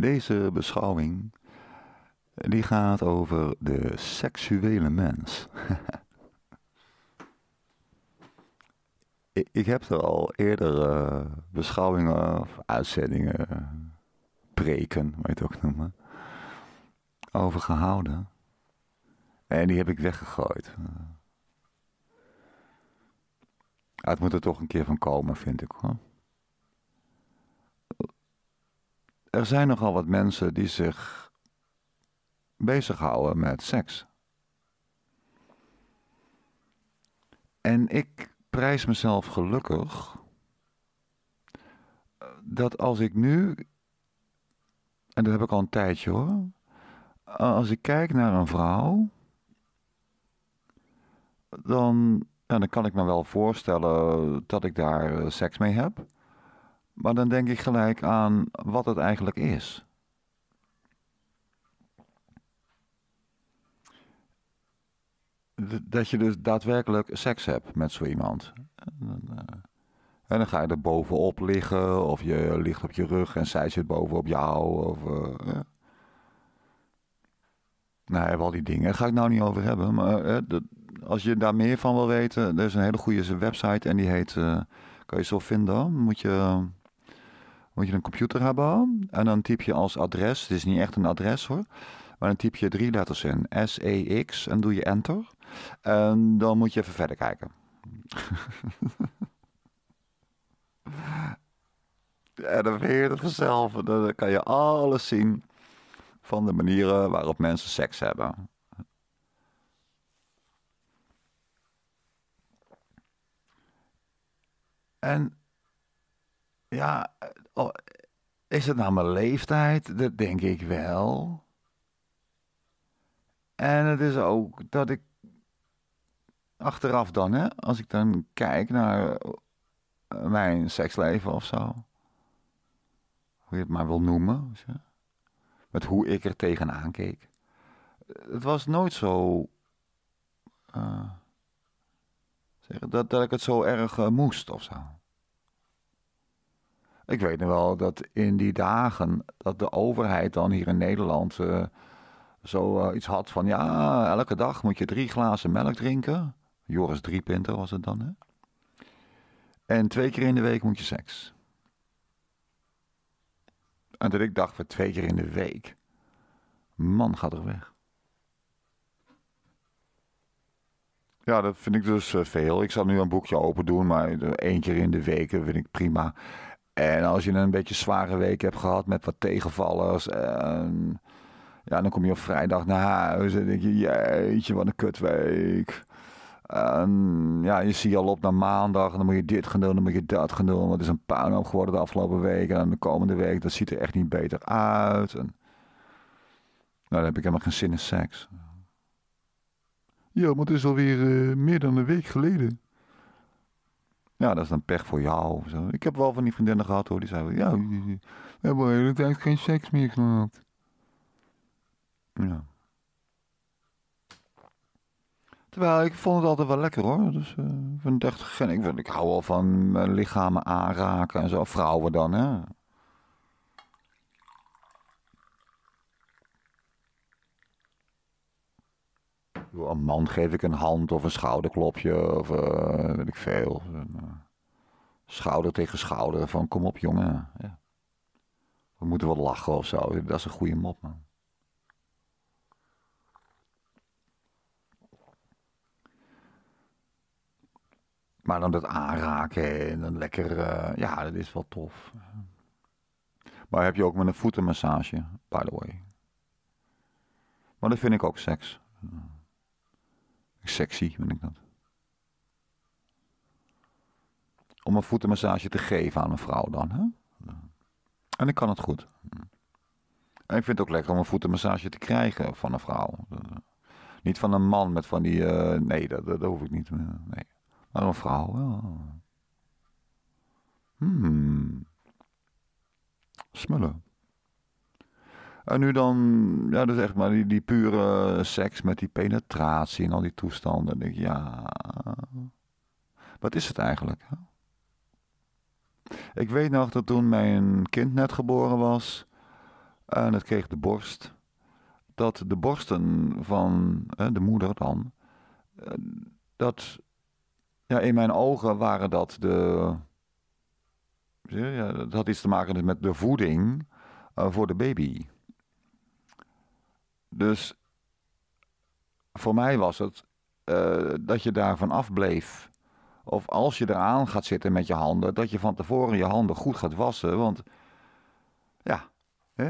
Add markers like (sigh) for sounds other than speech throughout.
Deze beschouwing die gaat over de seksuele mens. (laughs) ik heb er al eerder eh, beschouwingen of uitzendingen, preken, hoe je het ook noemen, over gehouden. En die heb ik weggegooid. Ah. Ah, het moet er toch een keer van komen, vind ik hoor. Er zijn nogal wat mensen die zich bezighouden met seks. En ik prijs mezelf gelukkig eh, dat als ik nu, en dat heb ik al een tijdje hoor, eh, als ik kijk naar een vrouw, dan, dan kan ik me wel voorstellen dat ik daar eh, seks mee heb. Maar dan denk ik gelijk aan wat het eigenlijk is. Dat je dus daadwerkelijk seks hebt met zo iemand. Eh, en dan ga je er bovenop liggen, of je ligt op je rug en zij zit bovenop jou. Of, uh, ja. Nou, al die dingen. Daar ga ik nou niet over hebben. Maar eh, als je daar meer van wil weten, er is een hele goede website en die heet. kan je zo vinden? Moet je moet je een computer hebben en dan typ je als adres, het is niet echt een adres hoor, maar dan typ je drie letters in, S-E-X en doe je enter. En dan moet je even verder kijken. (laughs) en dan weer het vanzelf, dan kan je alles zien van de manieren waarop mensen seks hebben. En ja, Oh, is het nou mijn leeftijd? Dat denk ik wel. En het is ook dat ik achteraf dan, hè, als ik dan kijk naar eh, mijn seksleven of zo, hoe je het maar wil noemen, zo, met hoe ik er tegenaan keek. Het was nooit zo. Uh, dat, dat ik het zo erg eh, moest of zo. Ik weet nu wel dat in die dagen dat de overheid dan hier in Nederland uh, eh, zoiets eh, iets had van ja, elke dag moet je drie glazen melk drinken. Joris Driepinter was het dan, hè? En twee keer in de week moet je seks. En dat ik dacht, voor twee keer in de week. Man gaat er weg. Ja, dat vind ik dus eh, veel. Ik zal nu een boekje open doen, maar één keer in de week vind ik prima. En als je een beetje zware week hebt gehad met wat tegenvallers. En, ja, dan kom je op vrijdag naar huis en denk je, jeetje, wat een kutweek. En, ja, je ziet al op naar maandag en dan moet je dit gaan doen, dan moet je dat gaan doen. Het is een puinhoop geworden de afgelopen weken en de komende week, dat ziet er echt niet beter uit. En, nou, dan heb ik helemaal geen zin in seks. Ja, maar het is alweer eh, meer dan een week geleden. Ja, dat is dan pech voor jou. Zo. Ik heb wel van die vriendinnen gehad hoor. Die zeiden, ja, we hebben de hele tijd geen seks meer gehad. Ja. Terwijl ik vond het altijd wel lekker hoor. Dus uh, ik, echt, ik, ik hou wel van mijn eh, lichamen aanraken en zo. Vrouwen dan, hè. een man geef ik een hand of een schouderklopje of eh, weet ik veel. Eh, schouder tegen schouder, van kom op jongen. Ja. We moeten wel lachen of zo. Dat is een goede mop, man. Maar dan dat aanraken en dan lekker, eh, ja, dat is wel tof. Maar heb je ook met een voetenmassage, by the way. Maar dat vind ik ook seks sexy, vind ik dat. Om een voetenmassage te geven aan een vrouw dan. Hè? En ik kan het goed. En ik vind het ook lekker om een voetenmassage te krijgen van een vrouw. Niet van een man met van die. Eh, nee, dat, dat, hoef ik niet. nee. Maar een vrouw wel. Hmm. Smullen. En nu dan, ja, is dus echt maar die, die pure seks met die penetratie en al die toestanden. denk ja, wat is het eigenlijk? Ik weet nog dat toen mijn kind net geboren was en het kreeg de borst, dat de borsten van de moeder dan, eh, dat, ja, in mijn ogen waren dat de, ja, dat had iets te maken met de voeding eh, voor de baby. Dus voor mij was het eh, dat je daarvan afbleef. Of als je eraan gaat zitten met je handen, dat je van tevoren je handen goed gaat wassen. Want ja, hè?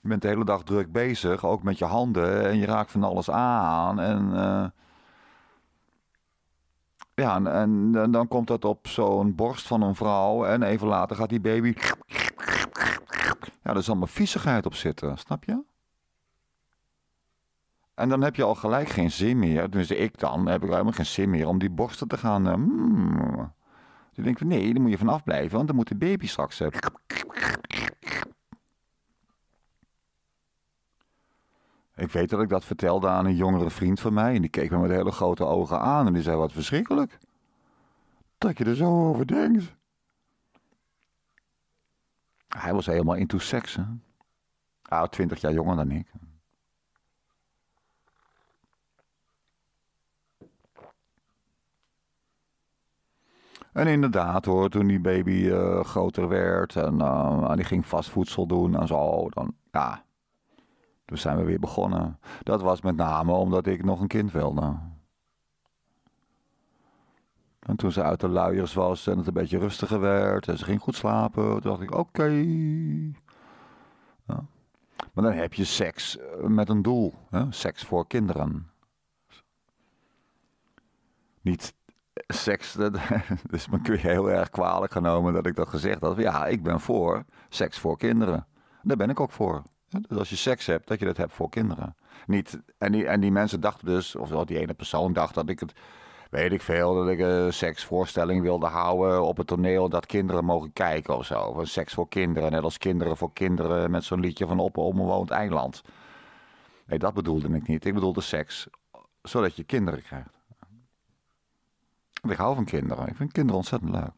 je bent de hele dag druk bezig, ook met je handen. En je raakt van alles aan. En eh, ja, en, en, dan komt dat op zo'n borst van een vrouw. En even later gaat die baby. Ja, er is allemaal viezigheid op zitten, snap je? En dan heb je al gelijk geen zin meer. Dus ik dan heb ik helemaal geen zin meer om die borsten te gaan. Uh, mm. denk ik, nee, daar moet je vanaf blijven, want dan moet de baby straks. Uh, ik weet dat ik dat vertelde aan een jongere vriend van mij. En die keek me met hele grote ogen aan. En die zei: Wat verschrikkelijk. Dat je er zo over denkt. Hij was helemaal into seks. Hè? Hij was twintig jaar jonger dan ik. En inderdaad hoor, toen die baby eh, groter werd en eh, die ging vastvoedsel doen en zo, dan ja, toen zijn we weer begonnen. Dat was met name omdat ik nog een kind wilde. En toen ze uit de luiers was en het een beetje rustiger werd en ze ging goed slapen, toen dacht ik oké. Ja. Maar dan heb je seks eh, met een doel, hè? seks voor kinderen. Niet seks, (laughs) dat, dus me heel erg kwalijk genomen dat ik dat gezegd had. Ja, ik ben voor seks voor kinderen. Daar ben ik ook voor. Dus als je seks hebt, dat je dat hebt voor kinderen. Niet, en, die, en die mensen dachten dus, of die ene persoon dacht dat ik het, weet ik veel, dat ik een seksvoorstelling wilde houden op het toneel dat kinderen mogen kijken of zo. Of seks voor kinderen, net als kinderen voor kinderen met zo'n liedje van op een woont eiland. Nee, dat bedoelde ik niet. Ik bedoelde seks zodat je kinderen krijgt ik hou van kinderen. Ik vind kinderen ontzettend leuk.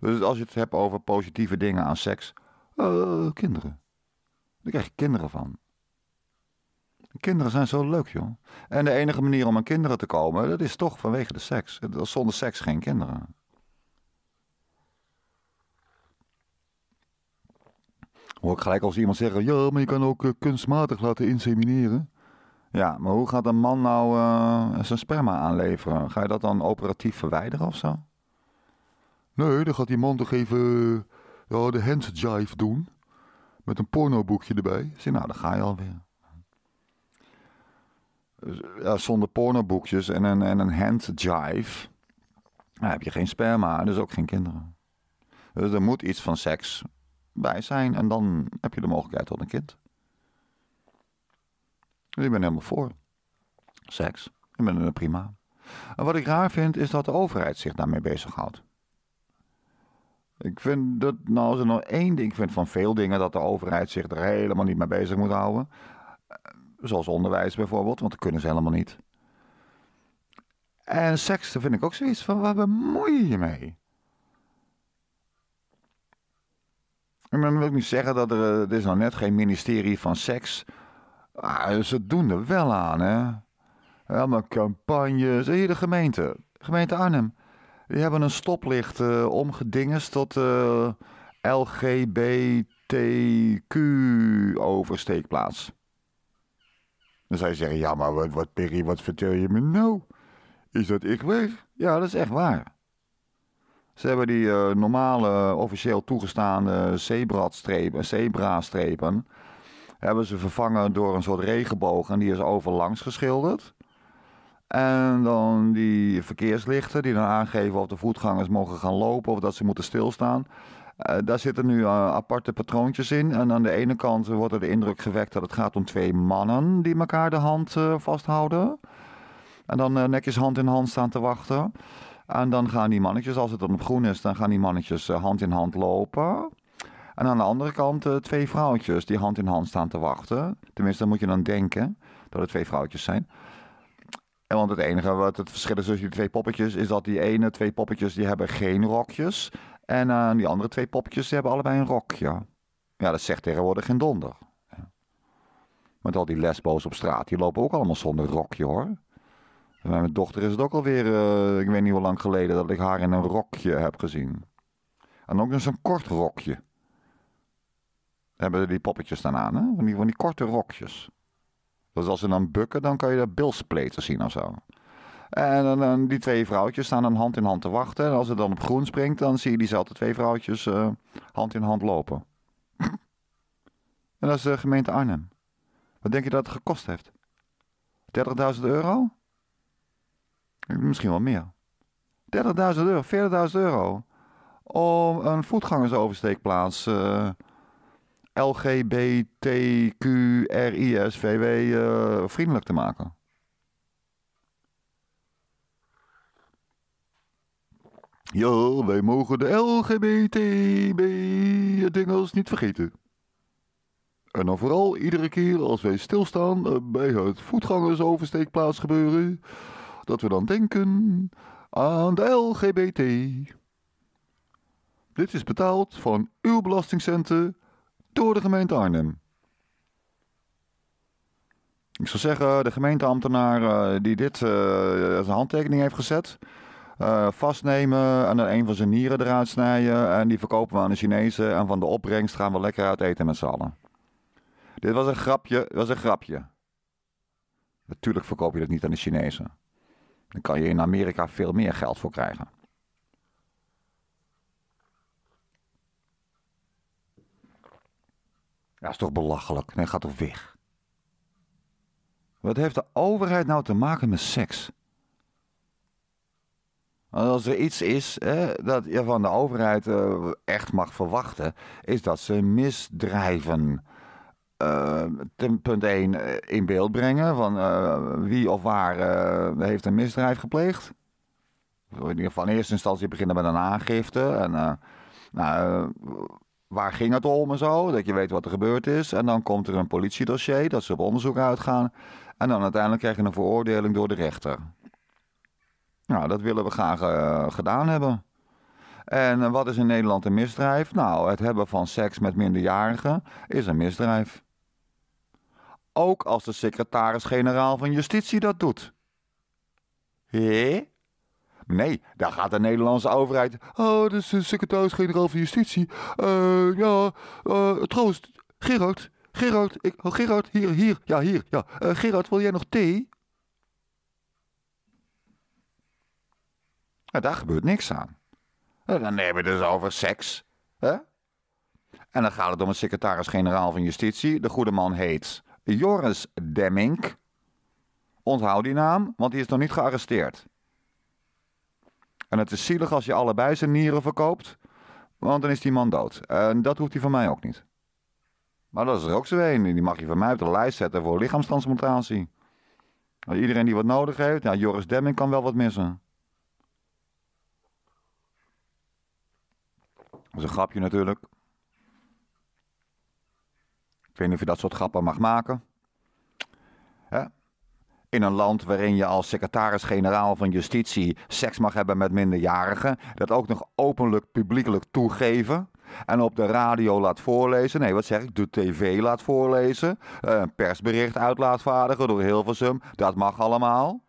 Dus als je het hebt over positieve dingen aan seks. Eh, kinderen. Daar krijg je kinderen van. Kinderen zijn zo leuk, joh. En de enige manier om aan kinderen te komen, dat is toch vanwege de seks. Zonder seks geen kinderen. Hoor ik gelijk als iemand zeggen: Ja, maar je kan ook eh, kunstmatig laten insemineren. Ja, maar hoe gaat een man nou eh, zijn sperma aanleveren? Ga je dat dan operatief verwijderen of zo? Nee, dan gaat die man toch even eh, ja, de handjive doen. Met een pornoboekje erbij. Zie, nou, dan ga je alweer. Dus, ja, zonder pornoboekjes en een, en een handjive heb je geen sperma, dus ook geen kinderen. Dus er moet iets van seks bij zijn en dan heb je de mogelijkheid tot een kind. Dus ik ben helemaal voor seks. Ik ben er eh, prima. En wat ik raar vind, is dat de overheid zich daarmee bezighoudt. Ik vind dat, nou, als er nog één ding, ik vind van veel dingen dat de overheid zich er helemaal niet mee bezig moet houden. Eh, zoals onderwijs bijvoorbeeld, want dat kunnen ze helemaal niet. En seks, daar vind ik ook zoiets van, waar bemoei je je mee? Ik wil ook niet zeggen dat er, er eh, is nou net geen ministerie van seks Ah, dus ze doen er wel aan, hè. Allemaal campagnes. Hier de gemeente, gemeente Arnhem. Die hebben een stoplicht uh, omgedingest tot eh, LGBTQ-oversteekplaats. Dan zou je zeggen, ja, maar wat, wat Perry, wat vertel je me nou? Is dat ik weg? Ja, dat is echt waar. Ze hebben die eh, normale, officieel toegestaande zebradstrepen, strepen strepen hebben ze vervangen door een soort regenboog en die is overlangs geschilderd. En dan die verkeerslichten die dan aangeven of de voetgangers mogen gaan lopen of dat ze moeten stilstaan. Eh, daar zitten nu eh, aparte patroontjes in. En aan de ene kant wordt er de indruk gewekt dat het gaat om twee mannen die elkaar de hand eh, vasthouden. En dan netjes hand in hand staan te wachten. En dan gaan die mannetjes, als het dan op groen is, dan gaan die mannetjes hand in hand lopen. En aan de andere kant eh, twee vrouwtjes die hand in hand staan te wachten. Tenminste, moet je dan denken dat het twee vrouwtjes zijn. En want het enige wat het verschil is tussen die twee poppetjes is dat die ene twee poppetjes die hebben geen rokjes. En uh, die andere twee poppetjes die hebben allebei een rokje. Ja, dat zegt tegenwoordig geen donder. Met al die lesbo's op straat, die lopen ook allemaal zonder rokje hoor. Bij mijn dochter is het ook alweer, uh, ik weet niet hoe lang geleden, dat ik haar in een rokje heb gezien. En ook nog een kort rokje hebben die poppetjes dan aan. Hè? Van, die, van die korte rokjes. Dus als ze dan bukken, dan kan je daar bilspleten zien of zo. En dan, die twee vrouwtjes staan dan hand in hand te wachten. En als het dan op groen springt, dan zie je diezelfde twee vrouwtjes eh, hand in hand lopen. en dat is de gemeente Arnhem. Wat denk je dat het gekost heeft? 30.000 euro? Misschien wel meer. 30.000 euro, 40.000 euro. Om een voetgangersoversteekplaats uh, LGBTQRISVW eh, vriendelijk te maken. Ja, wij mogen de LGBTB-dingels niet vergeten. En dan vooral iedere keer als wij stilstaan eh, bij het voetgangersoversteekplaats gebeuren, dat we dan denken aan de LGBT. Dit is betaald van uw belastingcenten door de gemeente Arnhem. Ik zou zeggen, de gemeenteambtenaar eh, die dit eh, zijn handtekening heeft gezet, eh, vastnemen en er een van zijn nieren eruit snijden. En die verkopen we aan de Chinezen. En van de opbrengst gaan we lekker uit eten met z'n allen. Dit was een grapje, was een grapje. Natuurlijk verkoop je dat niet aan de Chinezen. Dan kan je in Amerika veel meer geld voor krijgen. Dat is toch belachelijk? Nee, gaat op weg. Wat heeft de overheid nou te maken met seks? Als er iets is hè, dat je van de overheid eh, echt mag verwachten, is dat ze misdrijven. Eh, ten punt één eh, in beeld brengen van wie of waar heeft een misdrijf gepleegd. In ieder geval in eerste instantie beginnen met een aangifte. En, nou, waar ging het om en zo. Dat je weet wat er gebeurd is. En dan komt er een politiedossier, dat ze op onderzoek uitgaan. En dan uiteindelijk krijg je een veroordeling door de rechter. Nou, dat willen we graag eh, gedaan hebben. En wat is in Nederland een misdrijf? Nou, het hebben van seks met minderjarigen is een misdrijf. Ook als de secretaris-generaal van Justitie dat doet. Hé? Nee, daar gaat de Nederlandse overheid. Oh, dat is de secretaris-generaal van Justitie. Eh, ja, uh, eh, troost. Gerard, Gerard, ik, oh, Gerard, hier, hier, ja, hier, ja. Eh, Gerard, wil jij nog thee? Nou, daar gebeurt niks aan. dan hebben we het dus over seks. Hè? En dan gaat het om een secretaris-generaal van Justitie. De goede man heet Joris Demmink. Onthoud die naam, want die is nog niet gearresteerd. En het is zielig als je allebei zijn nieren verkoopt, want dan is die man dood. En dat hoeft hij van mij ook niet. Maar dat is er ook zo een. Die mag je van mij op de lijst zetten voor lichaamstransplantatie. Nou, iedereen die wat nodig heeft, ja, Joris Demming kan wel wat missen. Dat is een grapje natuurlijk. Ik weet niet of je dat soort grappen mag maken. Ja in een land waarin je als secretaris-generaal van justitie seks mag hebben met minderjarigen, dat ook nog openlijk publiekelijk toegeven. En op de radio laat voorlezen. Nee, wat zeg ik? De tv laat voorlezen. Eh, een persbericht uit laat vaardigen door Hilversum. Dat mag allemaal.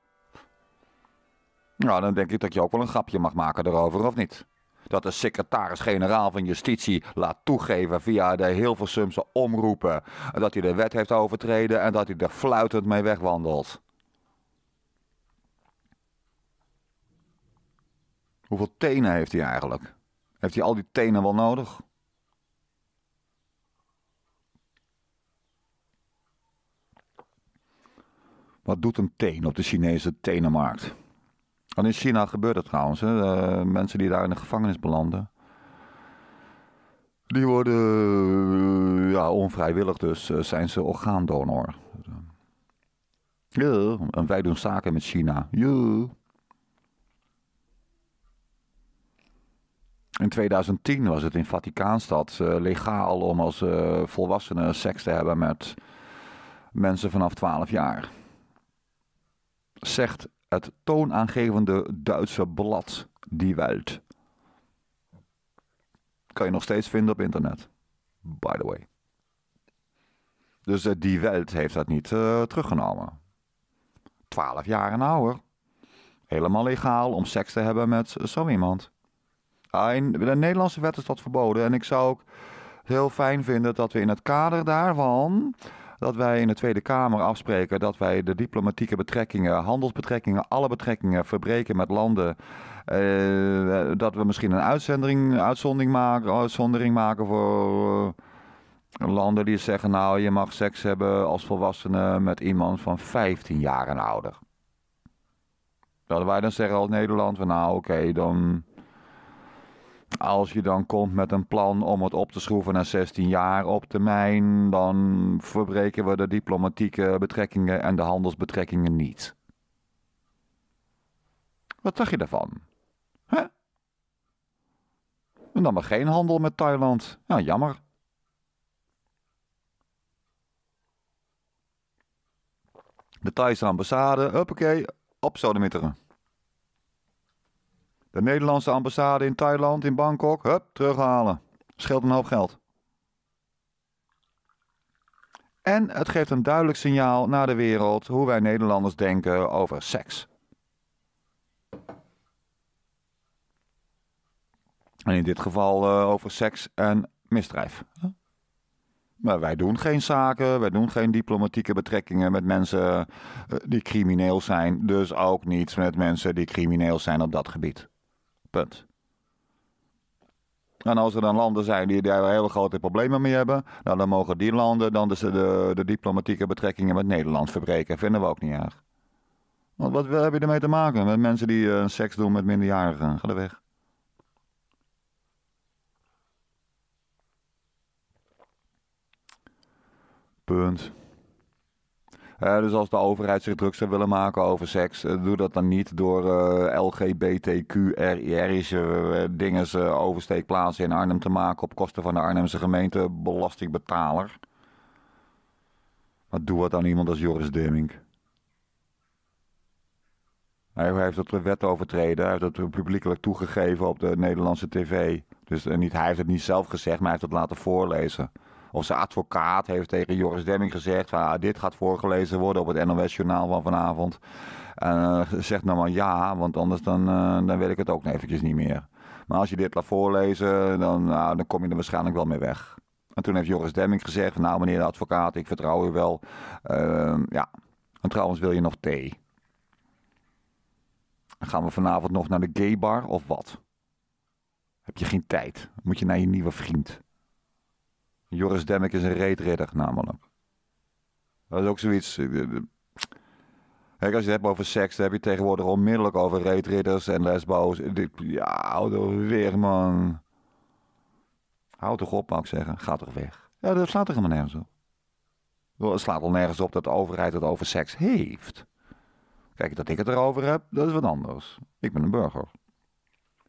Nou, dan denk ik dat je ook wel een grapje mag maken erover, of niet? dat de secretaris-generaal van Justitie laat toegeven via de Hilversumse omroepen dat hij de wet heeft overtreden en dat hij er fluitend mee wegwandelt. Hoeveel tenen heeft hij eigenlijk? Heeft hij al die tenen wel nodig? Wat doet een teen op de Chinese tenenmarkt? En in China gebeurt het trouwens. Hè. Eh, mensen die daar in de gevangenis belanden. Die worden, eh, ja, onvrijwillig dus, eh, zijn ze orgaandonor. en wij doen zaken met China. In 2010 was het in Vaticaanstad eh, legaal om als uh, volwassene seks te hebben met mensen vanaf 12 jaar. Zegt het toonaangevende Duitse blad Die Welt. Kan je nog steeds vinden op internet. By the way. Dus eh, Die Welt heeft dat niet teruggenomen. 12 jaar en ouder. Helemaal legaal om seks te hebben met zo iemand. Ah, in de Nederlandse wet is dat verboden. En ik zou ook heel fijn vinden dat we in het kader daarvan dat wij in de Tweede Kamer afspreken dat wij de diplomatieke betrekkingen, handelsbetrekkingen, alle betrekkingen verbreken met landen. Eh, dat we misschien een uitzending, uitzondering, maken, uitzondering maken voor eh, landen die zeggen: Nou, je mag seks hebben als volwassene met iemand van 15 jaar en ouder. Dat wij dan zeggen als Nederland: van Nou, oké, dan als je dan komt met een plan om het op te schroeven naar 16 jaar op termijn, dan verbreken we de diplomatieke betrekkingen en de handelsbetrekkingen niet. Wat zag je daarvan? Huh? En dan maar geen handel met Thailand. Ja, jammer. De Thaise ambassade, hoppakee, op sodemieteren. De Nederlandse ambassade in Thailand, in Bangkok, hup, terughalen. Scheelt een hoop geld. En het geeft een duidelijk signaal naar de wereld hoe wij Nederlanders denken over seks. En in dit geval eh, over seks en misdrijf. Maar wij doen geen zaken, wij doen geen diplomatieke betrekkingen met mensen eh, die crimineel zijn. Dus ook niets met mensen die crimineel zijn op dat gebied. Punt. En als er dan landen zijn die daar hele grote problemen mee hebben, nou dan mogen die landen dan de, de, diplomatieke betrekkingen met Nederland verbreken. Vinden we ook niet erg. Want wat heb je ermee te maken met mensen die eh, seks doen met minderjarigen? Ga er weg. Punt dus als de overheid zich druk zou willen maken over seks, eh, doe dat dan niet door eh, LGBTQRIR-ische eh, dingen oversteekplaatsen in Arnhem te maken op kosten van de Arnhemse gemeente belastingbetaler. Maar doe wat aan iemand als Joris Demming. Hij heeft het wet overtreden. Hij heeft het publiekelijk toegegeven op de Nederlandse tv. Dus niet, hij heeft het niet zelf gezegd, maar hij heeft het laten voorlezen. Onze advocaat heeft tegen Joris Demming gezegd: van, ah, dit gaat voorgelezen worden op het NOS-journaal van vanavond. Uh, eh, zeg nou maar ja, want anders dan, uh, dan weet ik het ook eventjes niet meer. Maar als je dit laat voorlezen, dan, nou, dan kom je er waarschijnlijk wel mee weg. En toen heeft Joris Demming gezegd: Nou, meneer de advocaat, ik vertrouw u wel. Ehm, ja, en trouwens, wil je nog thee? Gaan we vanavond nog naar de gay bar of wat? Heb je geen tijd? Moet je naar je nieuwe vriend? Joris Demmick is een reetridder namelijk. Dat is ook zoiets... Eh, eh, eh. Kijk, als je het hebt over seks, dan heb je tegenwoordig onmiddellijk over reetridders en lesbo's. Ja, hou toch weer, man. Hou toch op, mag ik zeggen. Ga toch weg. Ja, dat slaat er helemaal nergens op. Het slaat al nergens op dat de overheid het over seks heeft. Kijk, dat ik het erover heb, dat is wat anders. Ik ben een burger.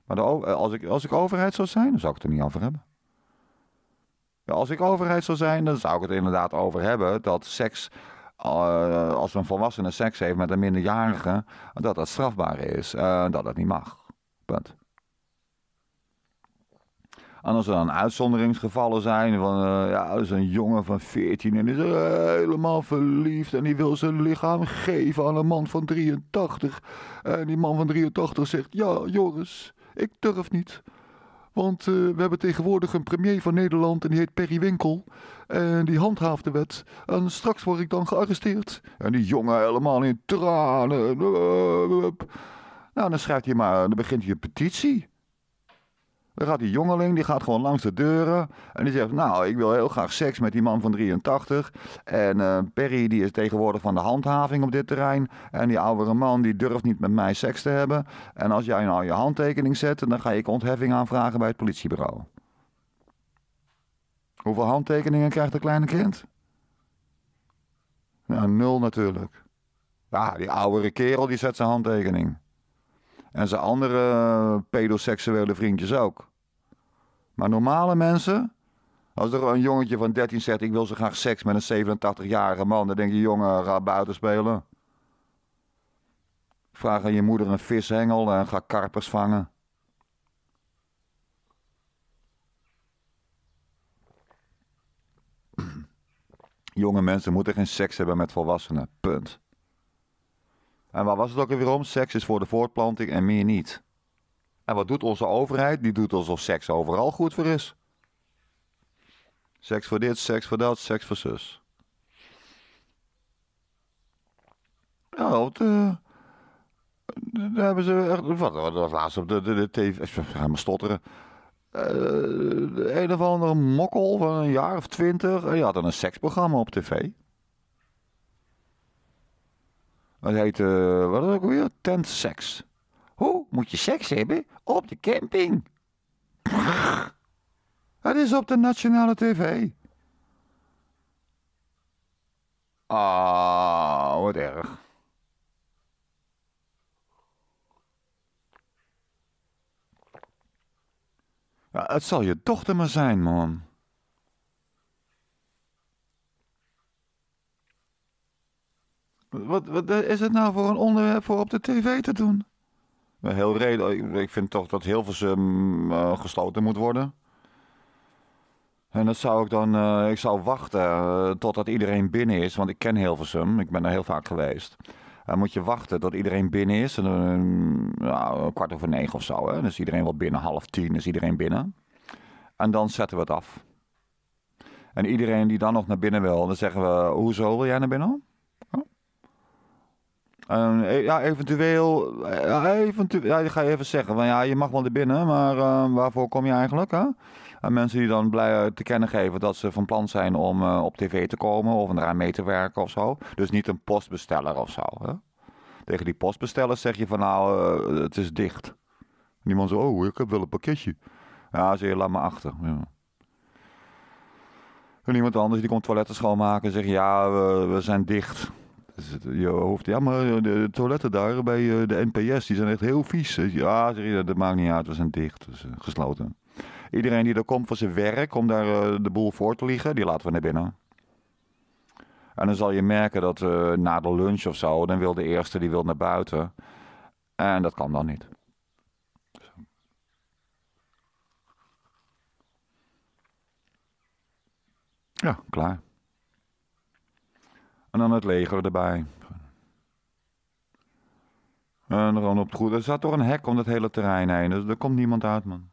Maar de, als, ik, als ik overheid zou zijn, dan zou ik het er niet over hebben. Als ik overheid zou zijn, dan zou ik het inderdaad over hebben dat seks, eh, als een volwassene seks heeft met een minderjarige, dat dat strafbaar is, uh, dat dat niet mag. En als er dan uitzonderingsgevallen zijn, van uh, ja, is een jongen van 14 en is helemaal verliefd en die wil zijn lichaam geven aan een man van 83. En die man van 83 zegt, ja Joris, ik durf niet. Want eh, we hebben tegenwoordig een premier van Nederland en die heet Perry Winkel. En die handhaaft de wet. En straks word ik dan gearresteerd. En die jongen helemaal in tranen. Eh, eh, nou, dan schrijft hij maar, dan begint hij een petitie. Dan gaat die jongeling, die gaat gewoon langs de deuren. En die zegt, nou, ik wil heel graag seks met die man van 83. En eh, Perry, die is tegenwoordig van de handhaving op dit terrein. En die oudere man, die durft niet met mij seks te hebben. En als jij nou je handtekening zet, dan ga ik ontheffing aanvragen bij het politiebureau. Hoeveel handtekeningen krijgt een kleine kind? Nou, nul natuurlijk. Ja, die oudere kerel, die zet zijn handtekening. En zijn andere eh, pedoseksuele vriendjes ook. Maar normale mensen, als er een jongetje van 13 zegt: Ik wil zo graag seks met een 87-jarige man, dan denk je: Jongen, ga buiten spelen. Vraag aan je moeder een vishengel en ga karpers vangen. (clears throat) Jonge mensen moeten geen seks hebben met volwassenen. Punt. En waar was het ook weer om? Seks is voor de voortplanting en meer niet. En wat doet onze overheid? Die doet alsof seks overal goed voor is. Seks voor dit, seks voor dat, seks voor zus. Nou, de, eh, daar hebben ze echt. Wat, wat, laatst op de, de, de tv. Ik ga maar stotteren. De eh, een of andere mokkel van een jaar of twintig. Eh, die had dan een seksprogramma op tv. Dat heet, eh, wat is het ook weer? Tent seks. Hoe moet je seks hebben? Op de camping. (laughs) Het is op de nationale tv. Ah, oh, wat erg. het zal je dochter maar zijn, man. Wat, wat is het nou voor een onderwerp voor op de tv te doen? Nou, heel reden. Ik vind toch dat Hilversum ehm, uh, eh, gesloten moet worden. En dat zou ik dan, eh, ik zou wachten eh, totdat iedereen binnen is, want ik ken Hilversum, ik ben er heel vaak geweest. Dan moet je wachten tot iedereen binnen is, en, nou, kwart over negen of zo. Hè? Dan iedereen wel binnen, half tien is iedereen binnen. En dan zetten we het af. En iedereen die dan nog naar binnen wil, dan zeggen we, hoezo wil jij naar binnen? Ehm, e, ja, eventueel, eventueel, ga je even zeggen, van ja, je mag wel er binnen, maar ehm, waarvoor kom je eigenlijk? Hè? En mensen die dan blij eh, te kennen geven dat ze van plan zijn om eh, op tv te komen of eraan mee te werken of zo. Dus niet een postbesteller of zo. Hè? Tegen die postbestellers zeg je van nou, eh, het is dicht. Niemand zo, oh, ik heb wel een pakketje. Ja, ze laat me achter. Ja. En iemand anders die komt toiletten schoonmaken en zegt ja, we, we zijn dicht je hoofd. Ja, maar de toiletten daar bij eh, de NPS, die zijn echt heel vies. Ja, dat maakt niet uit, we zijn dicht, dus eh, gesloten. Iedereen die er komt voor zijn werk, om daar eh, de boel voor te liggen, die laten we naar binnen. En dan zal je merken dat na de lunch of zo, dan wil de eerste die wil naar buiten. En dat kan dan niet. Ja, klaar. En dan het leger erbij. En dan op het goede. Er zat toch een hek om dat hele terrein heen. Dus er komt niemand uit, man.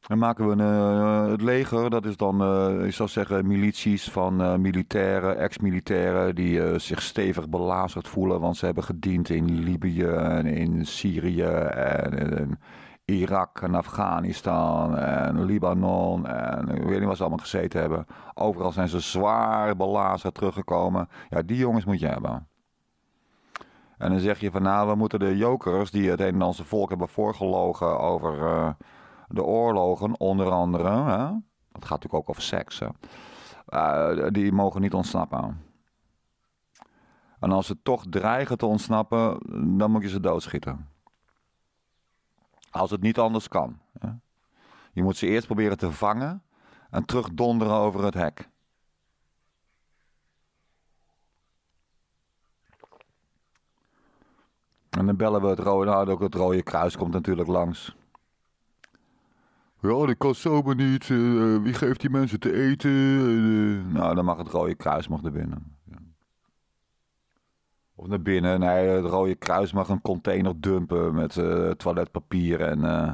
Dan maken we een, eh, het leger, dat is dan, uh, ik zou zeggen, milities van eh, militairen, ex-militairen, die zich stevig belazerd voelen, want ze hebben gediend in Libië en in Syrië en Irak en Afghanistan en Libanon en ik weet niet wat ze allemaal gezeten hebben. Overal zijn ze zwaar belazen teruggekomen. Ja, die jongens moet je hebben. En dan zeg je van nou, we moeten de jokers die het Nederlandse volk hebben voorgelogen over eh, de oorlogen, onder andere. Hè? Dat gaat natuurlijk ook over seks. Eh, die mogen niet ontsnappen. En als ze toch dreigen te ontsnappen, dan moet je ze doodschieten. Als het niet anders kan. Je moet ze eerst proberen te vangen en terug over het hek. En dan bellen we het rode, nou ook het rode kruis komt natuurlijk langs. Ja, dat kan zomaar niet. Eh, eh, wie geeft die mensen te eten? Eh, nou, dan mag het rode kruis mag er binnen. Of naar binnen. En eh, het Rode Kruis mag een container dumpen met eh, toiletpapier en. Uh,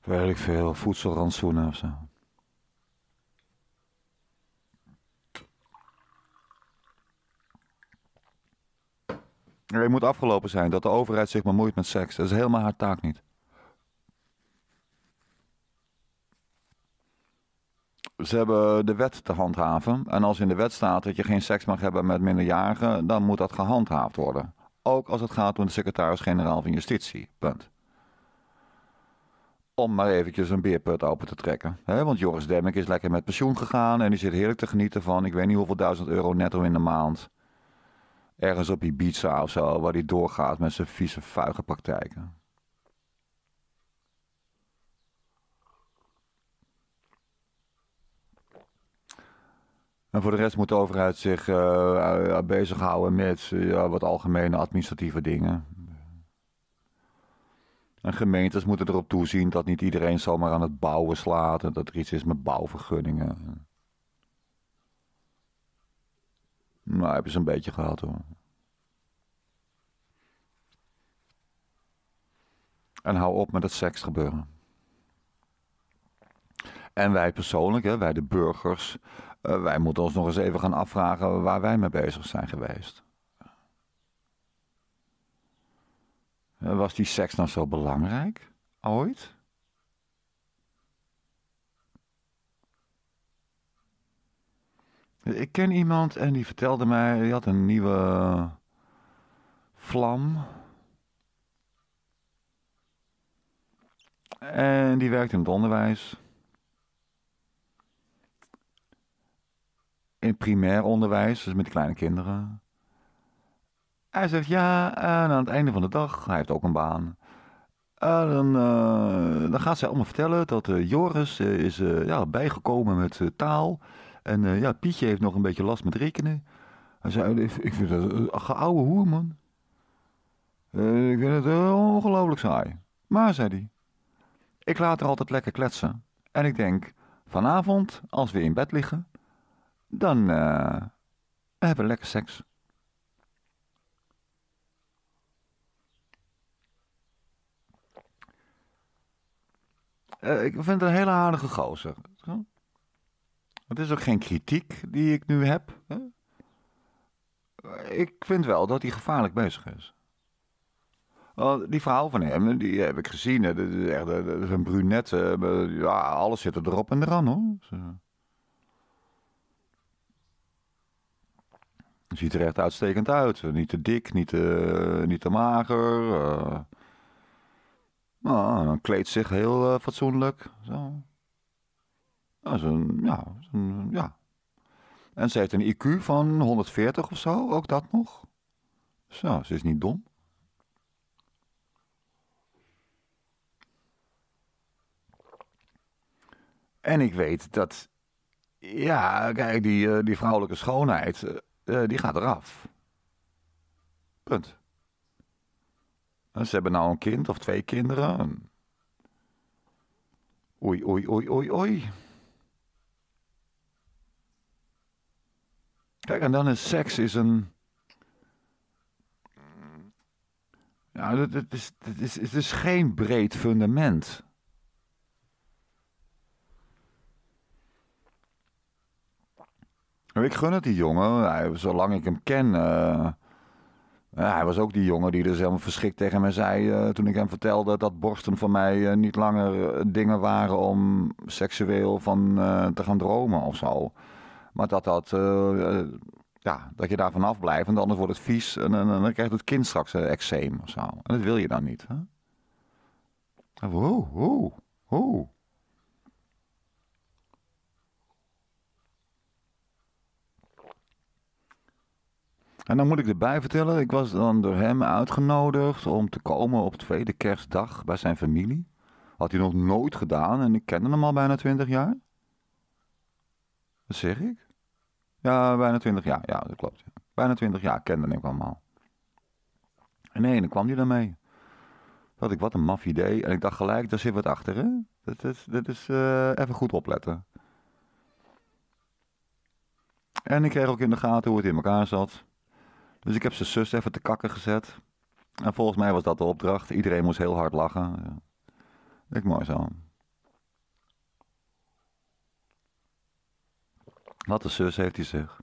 weet ik veel, voedselrantsoenen of zo. Het moet afgelopen zijn dat de overheid zich maar moeit met seks. Dat is helemaal haar taak niet. ze hebben de wet te handhaven. En als in de wet staat dat je geen seks mag hebben met minderjarigen, dan moet dat gehandhaafd worden. Ook als het gaat om de secretaris-generaal van Justitie. Punt. Om maar eventjes een beerput open te trekken. hè? want Joris Demmick is lekker met pensioen gegaan en die zit heerlijk te genieten van ik weet niet hoeveel duizend euro netto in de maand. Ergens op Ibiza of zo, waar hij doorgaat met zijn vieze, vuige praktijken. En voor de rest moet de overheid zich eh, eh, bezighouden met eh, wat algemene administratieve dingen. En gemeentes moeten erop toezien dat niet iedereen zomaar aan het bouwen slaat en dat er iets is met bouwvergunningen. Nou, heb ze een beetje gehad hoor. En hou op met het seksgebeuren. En wij persoonlijk, hè, wij de burgers, eh, wij moeten ons nog eens even gaan afvragen waar wij mee bezig zijn geweest. Eh, was die seks dan nou zo belangrijk? Ooit? Ik ken iemand en die vertelde mij, die had een nieuwe vlam. En die werkt in het onderwijs. in primair onderwijs, dus met kleine kinderen. Hij zegt ja, en eh, nou, aan het einde van de dag, hij heeft ook een baan. En eh, dan, uh, dan, gaat zij allemaal vertellen dat Joris is ja, bijgekomen met taal. En ja, Pietje heeft nog een beetje last met rekenen. Hij zei, oh, ik vind dat een geoude hoer, man. ik vind het ongelooflijk saai. Maar, zei hij, ik laat er altijd lekker kletsen. En ik denk, vanavond, als we in bed liggen, dan eh, hebben we lekker seks. Eh, ik vind het een hele aardige gozer. Het is ook geen kritiek die ik nu heb. Ik vind wel dat hij gevaarlijk bezig is. die verhaal van hem, die heb ik gezien. Dat is echt een brunette. Eh, ja, alles zit erop en eraan hoor. Ziet er echt uitstekend uit. Niet te dik, niet te, niet te mager. Eh. Nou, dan kleedt zich heel eh, fatsoenlijk. Zo. is een, ja, ja. En ze heeft een IQ van 140 of zo, ook dat nog. Zo, ze is niet dom. En ik weet dat, ja, kijk, die, eh, die vrouwelijke schoonheid eh, die gaat eraf. Punt. ze hebben nou een kind of twee kinderen. Oei, oei, oei, oei, oei. Kijk, en dan is seks is een... Ja, het is, het, is, het is geen breed fundament. Nou, ik gun het die jongen. zolang ik hem ken. Eh, eh, hij was ook die jongen die dus helemaal verschrikt tegen mij zei. Eh, toen ik hem vertelde dat borsten van mij niet langer dingen waren om seksueel van te gaan dromen of zo. Maar dat, dat, ja, dat je daar vanaf blijft, want anders wordt het vies. En, en, dan krijgt het kind straks een eczeem of zo. En dat wil je dan niet. Hè? Wow, wow, En dan moet ik erbij vertellen, ik was dan door hem uitgenodigd om te komen op tweede kerstdag bij zijn familie. Had hij nog nooit gedaan en ik kende hem al bijna twintig jaar. Wat zeg ik? Ja, bijna twintig jaar. Ja, dat klopt. Bijna twintig jaar kende ik hem allemaal. En nee, dan kwam hij daarmee. Dat ik wat een maf idee. En ik dacht gelijk, daar zit wat achter, hè? is, dit is eh, even goed opletten. En ik kreeg ook in de gaten hoe het in elkaar zat. Dus ik heb zijn zus even te kakken gezet. En volgens mij was dat de opdracht. Iedereen moest heel hard lachen. Ik mooi zo. Wat een zus heeft hij zich.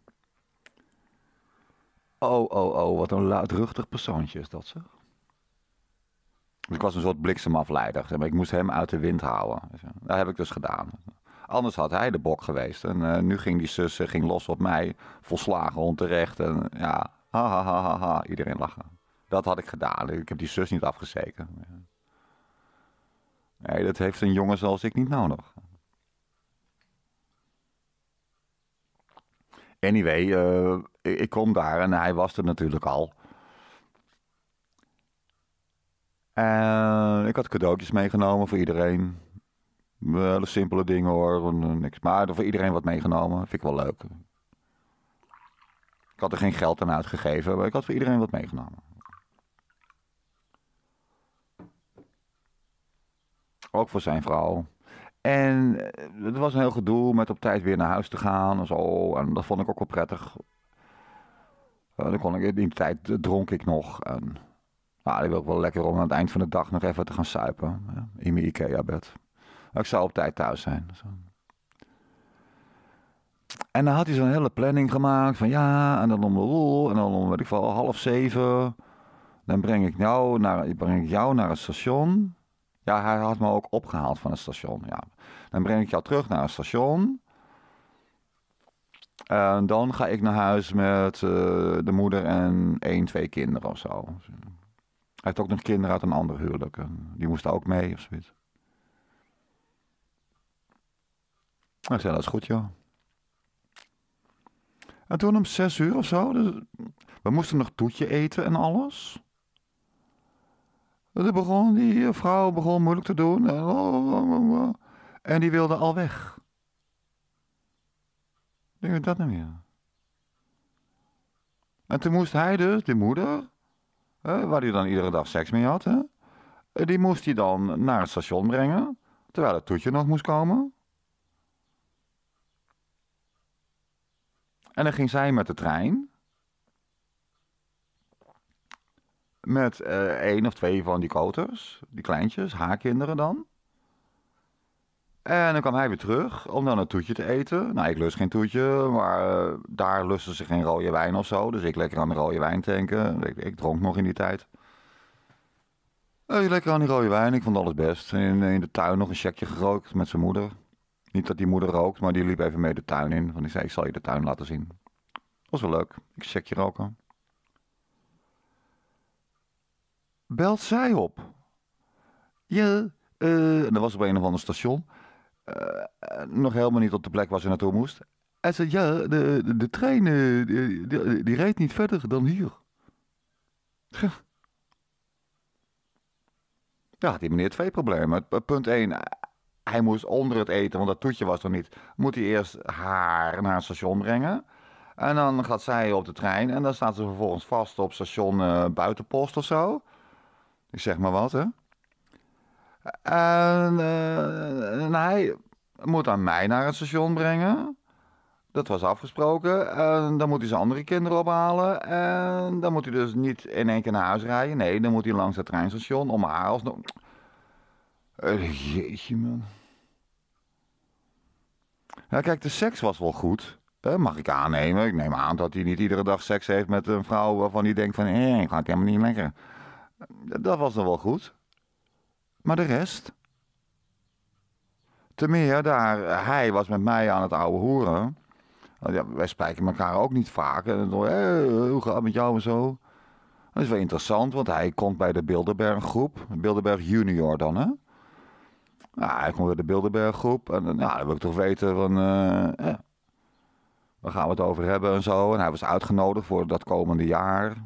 Oh, oh, oh, wat een luidruchtig persoontje is dat zeg. Dus ik was een soort bliksemafleider. Zeg maar. Ik moest hem uit de wind houden. Dus, dat heb ik dus gedaan. Anders had hij de bok geweest. En eh, nu ging die zus eh, ging los op mij. Volslagen onterecht. En ja, Ha, ha, ha, ha, ha. Iedereen lachen. Dat had ik gedaan. Ik heb die zus niet afgezeken. Nee, dat heeft een jongen zoals ik niet nodig. Anyway, eh, ik kom daar en hij was er natuurlijk al. En ik had cadeautjes meegenomen voor iedereen. Hele simpele dingen hoor, niks. Maar voor iedereen wat meegenomen, vind ik wel leuk. Ik had er geen geld aan uitgegeven, maar ik had voor iedereen wat meegenomen. Ook voor zijn vrouw. En eh, het was een heel gedoe met op tijd weer naar huis te gaan en zo. En dat vond ik ook wel prettig. En eh, dan kon ik, in die tijd dronk ik nog. En nou, dat wil ik wel lekker om aan het eind van de dag nog even te gaan suipen. in mijn Ikea-bed. Ik zou op tijd thuis zijn. En dan had hij zo'n hele planning gemaakt van ja, en dan om de en dan om weet ik wel, half zeven. Dan breng ik, jou naar, breng ik jou naar het station. Ja, hij had me ook opgehaald van het station. Ja. Dan breng ik jou terug naar het station. En dan ga ik naar huis met eh, de moeder en één, twee kinderen of zo. Hij heeft ook nog kinderen uit een andere huwelijk. Die moesten ook mee of zoiets. Ik zei, dat is goed joh. En toen om zes uur of zo. Dus we moesten nog toetje eten en alles. Dus en begon, die vrouw begon moeilijk te doen. En, oh, oh, oh, die wilde al weg. Denk dat niet meer? Nou en toen moest hij dus, die moeder, waar hij dan iedere dag seks mee had, die moest hij dan naar het station brengen, terwijl het toetje nog moest komen. En dan ging zij met de trein. Met uh, één of twee van die koters, die kleintjes, haar kinderen dan. En dan kwam hij weer terug om dan een toetje te eten. Nou, ik lust geen toetje, maar eh, daar lusten ze geen rode wijn of zo. Dus ik lekker aan de rode wijn tanken. Ik, ik dronk nog in die tijd. Uh, lekker aan die rode wijn, ik vond alles best. In, in de tuin nog een checkje gerookt met zijn moeder. Niet dat die moeder rookt, maar die liep even mee de tuin in. Want ik zei, ik zal je de tuin laten zien. Was wel leuk. Ik check je roken. Belt zij op? Ja, uh, en dat was op een of ander station. Eh, eh, nog helemaal niet op de plek waar ze naartoe moest. Hij zei, ja, de, de, trein die, die, rijdt niet verder dan hier. Ja, die meneer twee problemen. Punt 1, hij moest onder het eten, want dat toetje was er niet, moet hij eerst haar naar het station brengen. En dan gaat zij op de trein en dan staat ze vervolgens vast op station eh, Buitenpost of zo. Ik zeg maar wat, hè. Eh, en, hij moet aan mij naar het station brengen. Dat was afgesproken. En dan moet hij zijn andere kinderen ophalen. En dan moet hij dus niet in één keer naar huis rijden. Nee, dan moet hij langs het treinstation om haar alsnog... Uh, jeetje, man. Nou, kijk, de seks was wel goed. mag ik aannemen. Ik neem aan dat hij niet iedere dag seks heeft met een vrouw waarvan hij denkt van... hé, hey, ik het helemaal niet lekker. Dat was dan wel goed. Maar de rest? Te meer daar, hij was met mij aan het ouwe horen wij spijken elkaar ook niet vaak. En dan, hoe gaat het met jou en zo? Dat is wel interessant, want hij komt bij de Bilderberg groep. Bilderberg junior dan, hè? Nou, hij komt weer de Bilderberggroep. En eh, nou, dan wil ik toch weten van... Uh, waar gaan we het over hebben en zo. En hij was uitgenodigd voor dat komende jaar.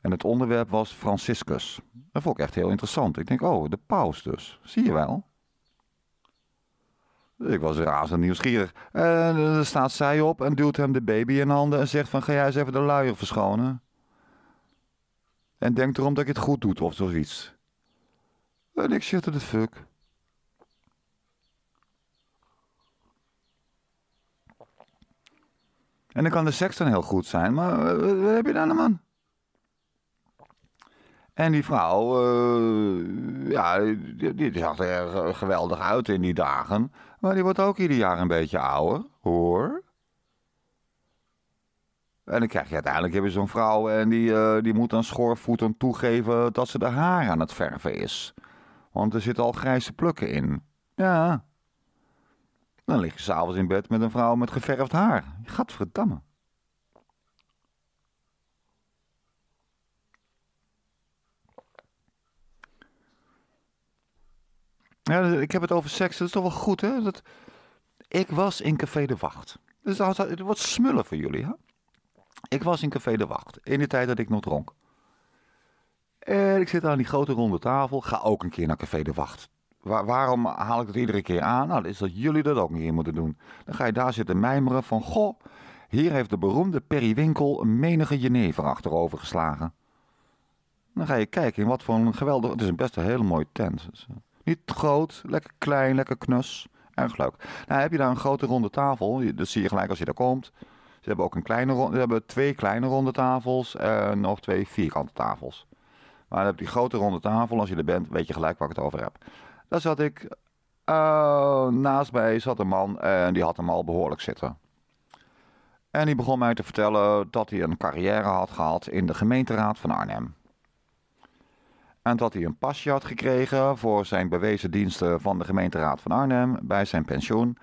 En het onderwerp was Franciscus. Dat vond ik echt heel interessant. Ik denk, oh, de paus dus. Zie je wel. Ik was razend nieuwsgierig. En eh, dan staat zij op en duwt hem de baby in handen en zegt van, ga jij eens even de luier verschonen. En denk erom dat je het goed doet of zoiets. En ik er de fuck. En dan kan de seks dan heel goed zijn, maar eh, wat heb je dan, nou, man? En die vrouw, eh, ja, die, die, zag er eh, geweldig uit in die dagen. Maar die wordt ook ieder jaar een beetje ouder, hoor. En dan krijg je uiteindelijk je zo'n vrouw en die, die moet dan schoorvoetend toegeven dat ze de haar aan het verven is want er zitten al grijze plukken in. Ja. Dan lig je s'avonds in bed met een vrouw met geverfd haar. Gadverdamme. Ja, dus ik heb het over seks, dat is toch wel goed, hè? Dat... Ik was in Café de Wacht. Dus altijd. het wordt smullen voor jullie, hè? Ik was in Café de Wacht, in de tijd dat ik nog dronk. En ik zit aan die grote ronde tafel. Ga ook een keer naar Café de Wacht. waarom haal ik dat iedere keer aan? Nou, dat is dat jullie dat ook niet keer moeten doen. Dan ga je daar zitten mijmeren van... Goh, hier heeft de beroemde periwinkel menige jenever achterover geslagen. Dan ga je kijken in wat voor een geweldig... Het is best een hele mooie tent. Eh, niet groot, lekker klein, lekker knus. Erg leuk. Nou, heb je daar een grote ronde tafel. Dat zie je gelijk als je daar komt. Ze hebben ook een kleine ronde... Ze hebben twee kleine ronde tafels en nog twee vierkante tafels. Maar dan heb je die grote ronde tafel. Als je er bent, weet je gelijk waar ik het over heb. Daar zat ik. Eh, naast mij zat een man en die had hem al behoorlijk zitten. En die begon mij te vertellen dat hij een carrière had gehad in de gemeenteraad van Arnhem. En dat hij een pasje had gekregen voor zijn bewezen diensten van de gemeenteraad van Arnhem bij zijn pensioen.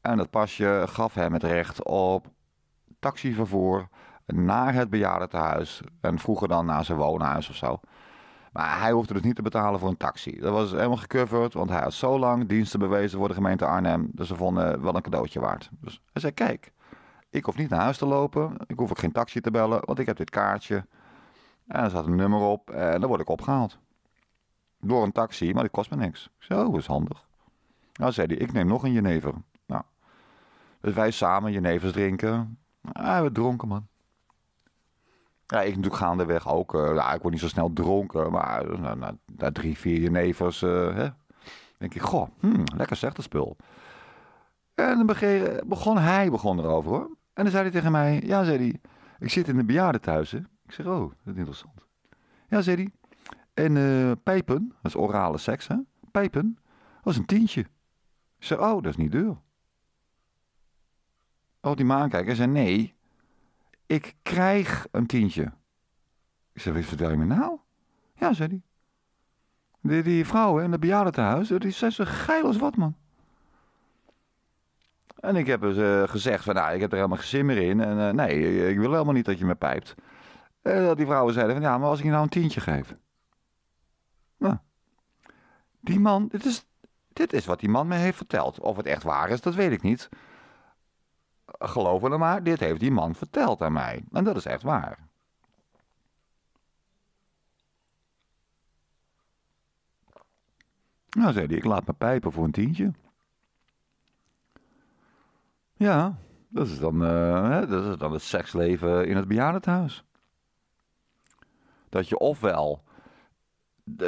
En dat pasje gaf hem het recht op taxivervoer naar het bejaardentehuis en vroeger dan naar zijn woonhuis of zo. Maar hij hoefde dus niet te betalen voor een taxi. Dat was helemaal gecoverd, want hij had zo lang diensten bewezen voor de gemeente Arnhem. Dus ze vonden wel een cadeautje waard. Dus hij zei: Kijk, ik hoef niet naar huis te lopen. Ik hoef ook geen taxi te bellen, want ik heb dit kaartje. En er zat een nummer op en dan word ik opgehaald. Door een taxi, maar die kost me niks. Zo, oh, is handig. Nou zei hij, ik neem nog een jenever. Nou, dus wij samen jenevers drinken. Ah, we dronken man. Ja, ik natuurlijk gaandeweg ook. Uh, ik word niet zo snel dronken, maar eh, na, drie, vier jenevers eh, hè, denk ik, goh, hmm, lekker zeg dat spul. En dan begon, begon hij begon erover hoor. En dan zei hij tegen mij, ja zei hij, ik zit in de bejaarden thuis Ik zeg, oh, dat is interessant. Ja zei hij, en pijpen, dat is orale seks hè, pijpen, dat is een tientje. Ik zeg, oh, dat is niet duur. Oh, die kijkt en zei nee, ik krijg een tientje. Ik zei, wat vertel je me nou? Ja, zei hij. Die, die vrouw in het bejaardentehuis, die zei zo geil als wat, man. En ik heb dus, eh, gezegd van, nou, ik heb er helemaal geen zin meer in. En eh, nee, ik wil helemaal niet dat je me pijpt. En eh, dat die vrouwen zeiden van, ja, maar als ik je nou een tientje geef. Nou, die man, dit is, dit is wat die man me heeft verteld. Of het echt waar is, dat weet ik niet geloof me maar, dit heeft die man verteld aan mij. En dat is echt waar. Nou, zei hij, ik laat me pijpen voor een tientje. Ja, dat is dan, eh, dat is dan het seksleven in het bejaardentehuis. Dat je ofwel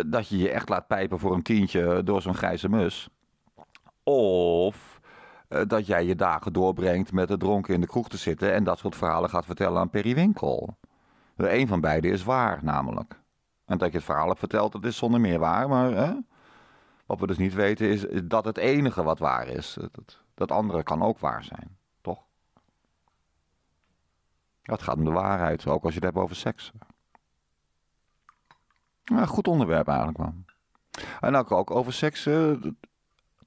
dat je je echt laat pijpen voor een tientje door zo'n grijze mus. Of eh, dat jij je dagen doorbrengt met het dronken in de kroeg te zitten en dat soort verhalen gaat vertellen aan Periwinkel. Een van beide is waar, namelijk. En dat je het verhaal hebt verteld, dat is zonder meer waar, maar hè? wat we dus niet weten is dat het enige wat waar is. Dat, dat andere kan ook waar zijn, toch? Het gaat om de waarheid, ook als je het hebt over seks. Nou, goed onderwerp eigenlijk man. En ook, ook over seks. Eh,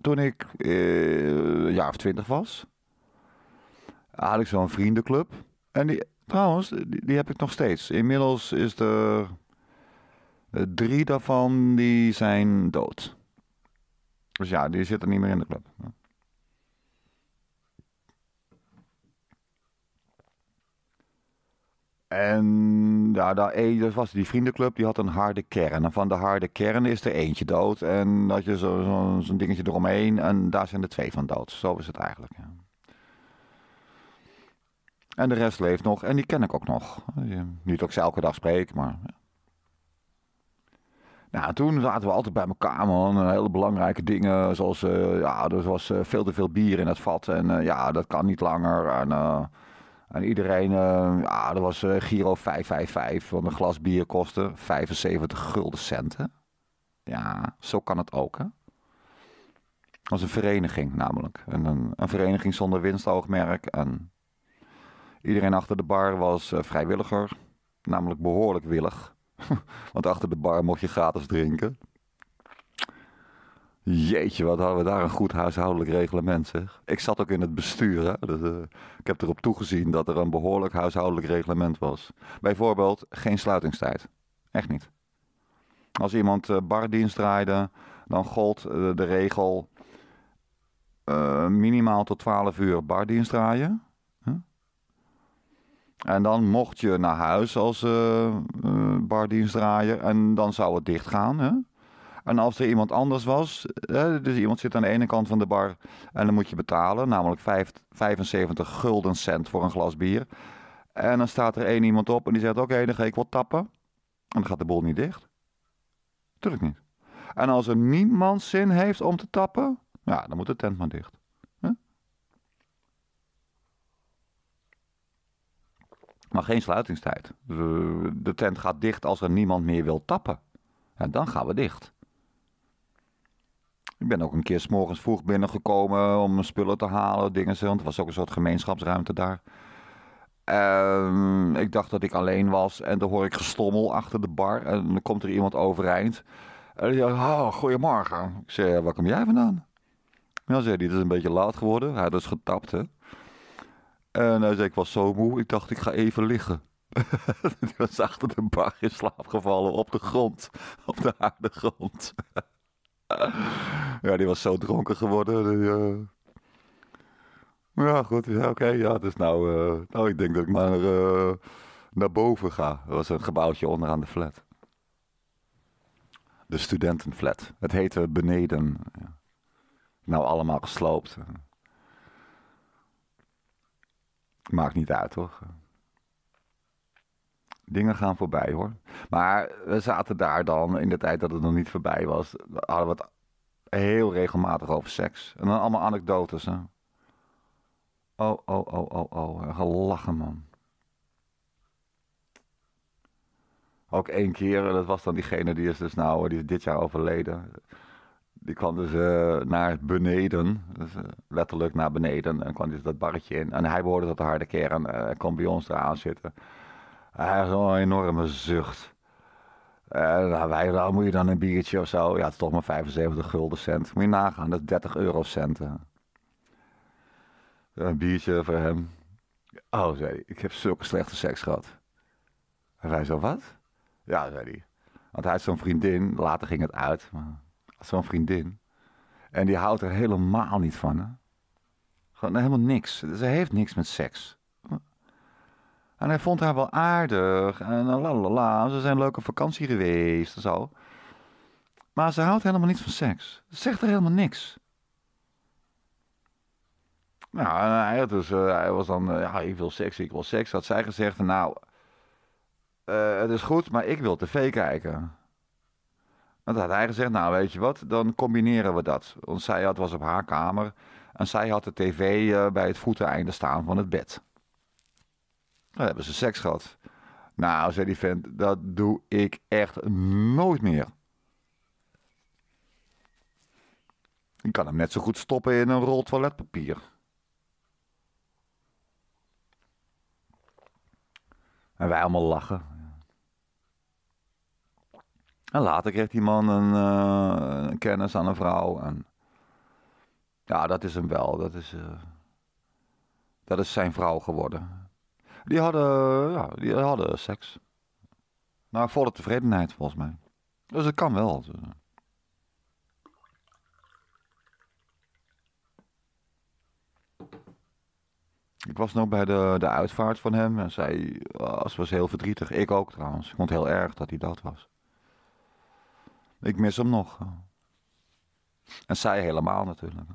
toen ik eh, een jaar of twintig was. Had ik zo'n vriendenclub. En die, trouwens, die, die, heb ik nog steeds. Inmiddels is er eh, drie daarvan die zijn dood. Dus ja, die zitten niet meer in de club. En ja, eh, dat, was die vriendenclub, die had een harde kern. En van de harde kern is er eentje dood. En dat je zo'n zo, zo dingetje eromheen. En daar zijn er twee van dood. Zo is het eigenlijk. Ja. En de rest leeft nog. En die ken ik ook nog. Niet dat ik ze elke dag spreek, maar. Nou, toen zaten we altijd bij elkaar, man. Hele belangrijke dingen. Zoals, eh, ja, er was eh, veel te veel bier in het vat. En ja, dat kan niet langer. En en iedereen, eh, ja, dat was eh, Giro 555, want een glas bier kostte 75 gulden centen. Ja, zo kan het ook, hè? Dat een vereniging namelijk. En een, een vereniging zonder winstoogmerk. En iedereen achter de bar was eh, vrijwilliger, namelijk behoorlijk willig. (laughs) want achter de bar mocht je gratis drinken. Jeetje, wat hadden we daar een goed huishoudelijk reglement, zeg. Ik zat ook in het bestuur, hè? Dus, eh, ik heb erop toegezien dat er een behoorlijk huishoudelijk reglement was. Bijvoorbeeld geen sluitingstijd. Echt niet. Als iemand uh, bardienst draaide, dan gold eh, de regel minimaal tot 12 uur bardienst draaien. En dan mocht je naar huis als draaien, en dan zou het dichtgaan, hè? En als er iemand anders was, dus iemand zit aan de ene kant van de bar en dan moet je betalen, namelijk 75 gulden cent voor een glas bier. En dan staat er één iemand op en die zegt: Oké, dan ga ik wat tappen. En dan gaat de bol niet dicht. Tuurlijk niet. En als er niemand zin heeft om te tappen, ja, dan moet de tent maar dicht. Maar geen sluitingstijd. De tent gaat dicht als er niemand meer wil tappen. En dan gaan we dicht. Ik ben ook een keer s morgens vroeg binnengekomen om spullen te halen, dingen. Want Het was ook een soort gemeenschapsruimte daar. Ehm, ik dacht dat ik alleen was en dan hoor ik gestommel achter de bar en dan komt er iemand overeind. En die zegt, oh, goedemorgen. Ik zei, waar kom jij vandaan? dan zei hij, het is een beetje laat geworden. Hij had dus getapt, hè. En hij zei, ik was zo moe, ik dacht, ik ga even liggen. (laughs) Ik was achter de bar in slaap gevallen op de grond, op de harde grond ja, die was zo dronken geworden. Die, eh, Ja, goed. Ja, Oké, okay, ja, dus nou, eh, nou, ik denk dat ik maar eh, naar boven ga. Dat was een gebouwtje onderaan de flat. De studentenflat. Het heette beneden. Nou, allemaal gesloopt. Maakt niet uit, toch? dingen gaan voorbij hoor. Maar we zaten daar dan, in de tijd dat het nog niet voorbij was, hadden we het heel regelmatig over seks. En dan allemaal anekdotes. Hè? Oh, oh, oh, oh, oh. Gelachen man. Ook één keer, dat was dan diegene die is dus nou, die is dit jaar overleden. Die kwam dus eh, naar beneden, dus, eh, letterlijk naar beneden. En kwam dus dat barretje in. En hij behoorde tot de harde kern eh, en kwam bij ons eraan zitten. Hij zo'n enorme zucht. Uh, wij, nou, moet je dan een biertje of zo? Ja, het is toch maar 75 gulden cent. Moet je nagaan, dat is 30 eurocenten. Eh. Een biertje voor hem. Oh, zei ik heb zulke slechte seks gehad. En wij zo, wat? Ja, zei Want hij had zo'n vriendin, later ging het uit, zo'n vriendin. En die houdt er helemaal niet van, hè? Gewoon helemaal niks. Ze heeft niks met seks. En hij vond haar wel aardig. En lalala, ze zijn leuke vakantie geweest en zo. Maar ze houdt helemaal niet van seks. Ze zegt er helemaal niks. Nou, hij, dus, eh, hij was dan, eh, ja, ik wil seks, ik wil seks. Had zij gezegd, nou, eh, het is goed, maar ik wil tv kijken. En dan had hij gezegd, nou weet je wat, dan combineren we dat. Want zij had, was op haar kamer en zij had de tv bij het voeteneinde staan van het bed. Nou, dan hebben ze seks gehad. Nou, zei die vent, dat doe ik echt nooit meer. Ik kan hem net zo goed stoppen in een rol toiletpapier. En wij allemaal lachen. En later kreeg die man een, eh, kennis aan een vrouw. En... Ja, dat is hem wel. Dat is, eh, dat is zijn vrouw geworden. Die hadden, ja, die hadden seks. Nou, volle tevredenheid volgens mij. Dus het kan wel. Ik was nog bij de, de uitvaart van hem en zij was, oh, was heel verdrietig. Ik ook trouwens. Ik vond het heel erg dat hij dat was. Ik mis hem nog. En zij helemaal natuurlijk.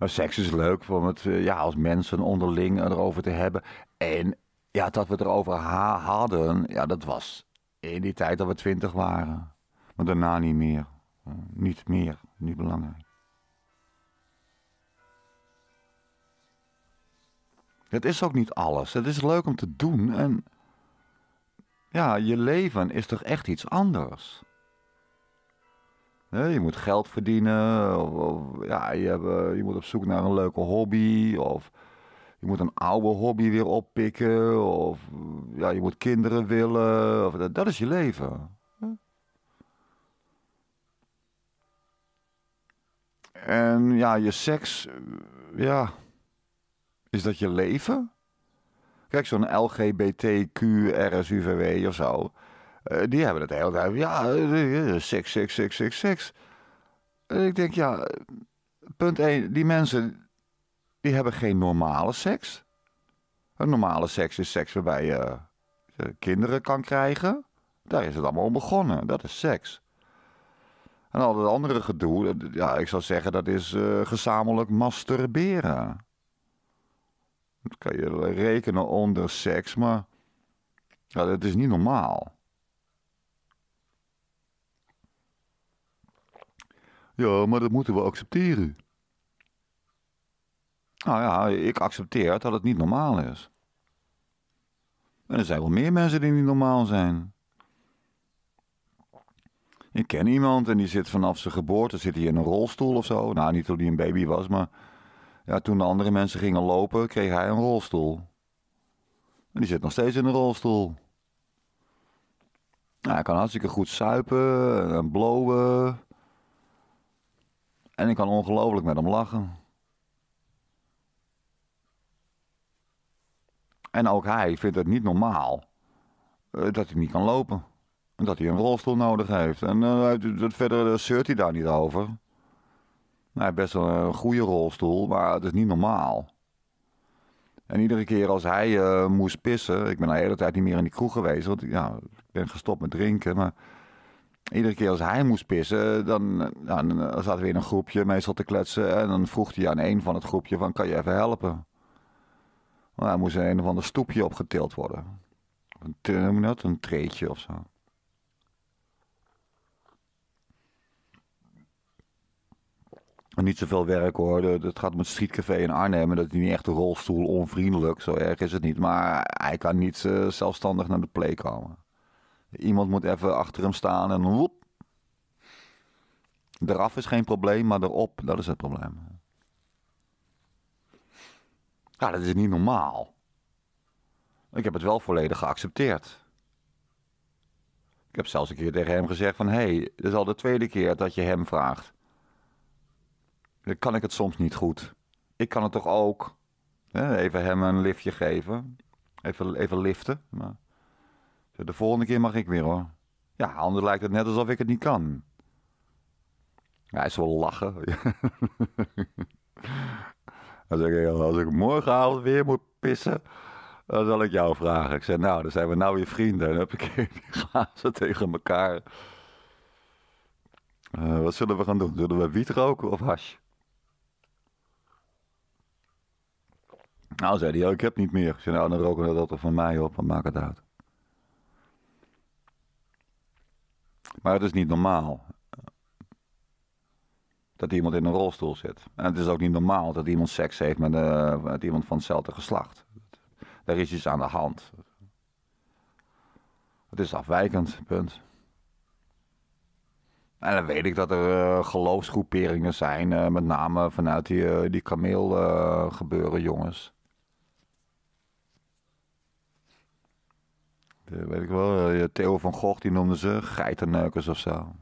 Maar nou, seks is leuk om het eh, ja, als mensen onderling erover te hebben. En ja, dat we het erover hadden, ja, dat was in die tijd dat we twintig waren. Maar daarna niet meer. Eh, niet meer, niet belangrijk. Het is ook niet alles. Het is leuk om te doen. En ja, je leven is toch echt iets anders. Je moet geld verdienen, of, ja, je, eh, je, moet op zoek naar een leuke hobby, of je moet een oude hobby weer oppikken, of ja, je moet kinderen willen. Of, dat, dat is je leven. En ja, je seks, eh, ja, is dat je leven? Kijk, zo'n LGBTQ, RSUVW of zo. Eh, die hebben het hele tijd. Ja, seks, seks, seks, seks, seks. ik denk, ja, punt 1. Die mensen, die hebben geen normale seks. Een normale seks is seks waarbij je eh, kinderen kan krijgen. Daar is het allemaal om begonnen. Dat is seks. En al dat andere gedoe, eh, ja, ik zou zeggen, dat is gezamenlijk masturberen. Dat kan je rekenen onder seks, maar ja, dat is niet normaal. Ja, maar dat moeten we accepteren. Nou ja, ik accepteer dat het niet normaal is. En er zijn wel meer mensen die niet normaal zijn. Ik ken iemand en die zit vanaf zijn geboorte zit hij in een rolstoel of zo. Nou, niet toen hij een baby was, maar ja, toen de andere mensen gingen lopen, kreeg hij een rolstoel. En die zit nog steeds in een rolstoel. Nou, hij kan hartstikke goed suipen en blowen. En ik kan ongelooflijk met hem lachen. En ook hij vindt het niet normaal eh, dat hij niet kan lopen. En dat hij een rolstoel nodig heeft. En eh, verder eh, zeurt hij daar niet over. Nou, best wel een goede rolstoel, maar het is niet normaal. En iedere keer als hij moest pissen, ik ben de hele tijd niet meer in die kroeg geweest, want ja, ik ben gestopt met drinken, maar iedere keer als hij moest pissen, dan, nou, dan zaten we in een groepje meestal te kletsen. En dan vroeg hij aan een van het groepje van, kan je even helpen? Nou, hij moest een of ander stoepje opgetild worden. Een, noem Een treetje of zo. niet zoveel werk hoor. Het gaat met het streetcafé in Arnhem. dat is niet echt een rolstoel onvriendelijk. Zo erg is het niet. Maar hij kan niet eh, zelfstandig naar de play komen. Iemand moet even achter hem staan en woep. Eraf is geen probleem, maar erop, dat is het probleem. Ja, dat is niet normaal. Ik heb het wel volledig geaccepteerd. Ik heb zelfs een keer tegen hem gezegd van... hé, hey, dat is al de tweede keer dat je hem vraagt. Dan kan ik het soms niet goed. Ik kan het toch ook? Even hem een liftje geven. Even, even liften. Maar... De volgende keer mag ik weer hoor. Ja, anders lijkt het net alsof ik het niet kan. Ja, hij is wel lachen. Als (laughs) ik, als ik morgenavond weer moet pissen, dan zal ik jou vragen. Ik zeg, nou, dan zijn we nou weer vrienden. En dan heb ik die glazen tegen elkaar. Eh, wat zullen we gaan doen? Zullen we wiet roken of hash? Nou, zei hij, oh, ik heb niet meer. Ik zei, nou, dan roken we dat er van mij op, dan maak het uit. Maar het is niet normaal eh, dat iemand in een rolstoel zit. En het is ook niet normaal dat iemand seks heeft eh, met, iemand van hetzelfde geslacht. Daar is iets aan de hand. Het is afwijkend, punt. En dan weet ik dat er eh, geloofsgroeperingen zijn, met name vanuit die, die kameel gebeuren, jongens. Eh, weet ik wel, eh, Theo van Gogh die noemde ze geitenneukers of zo.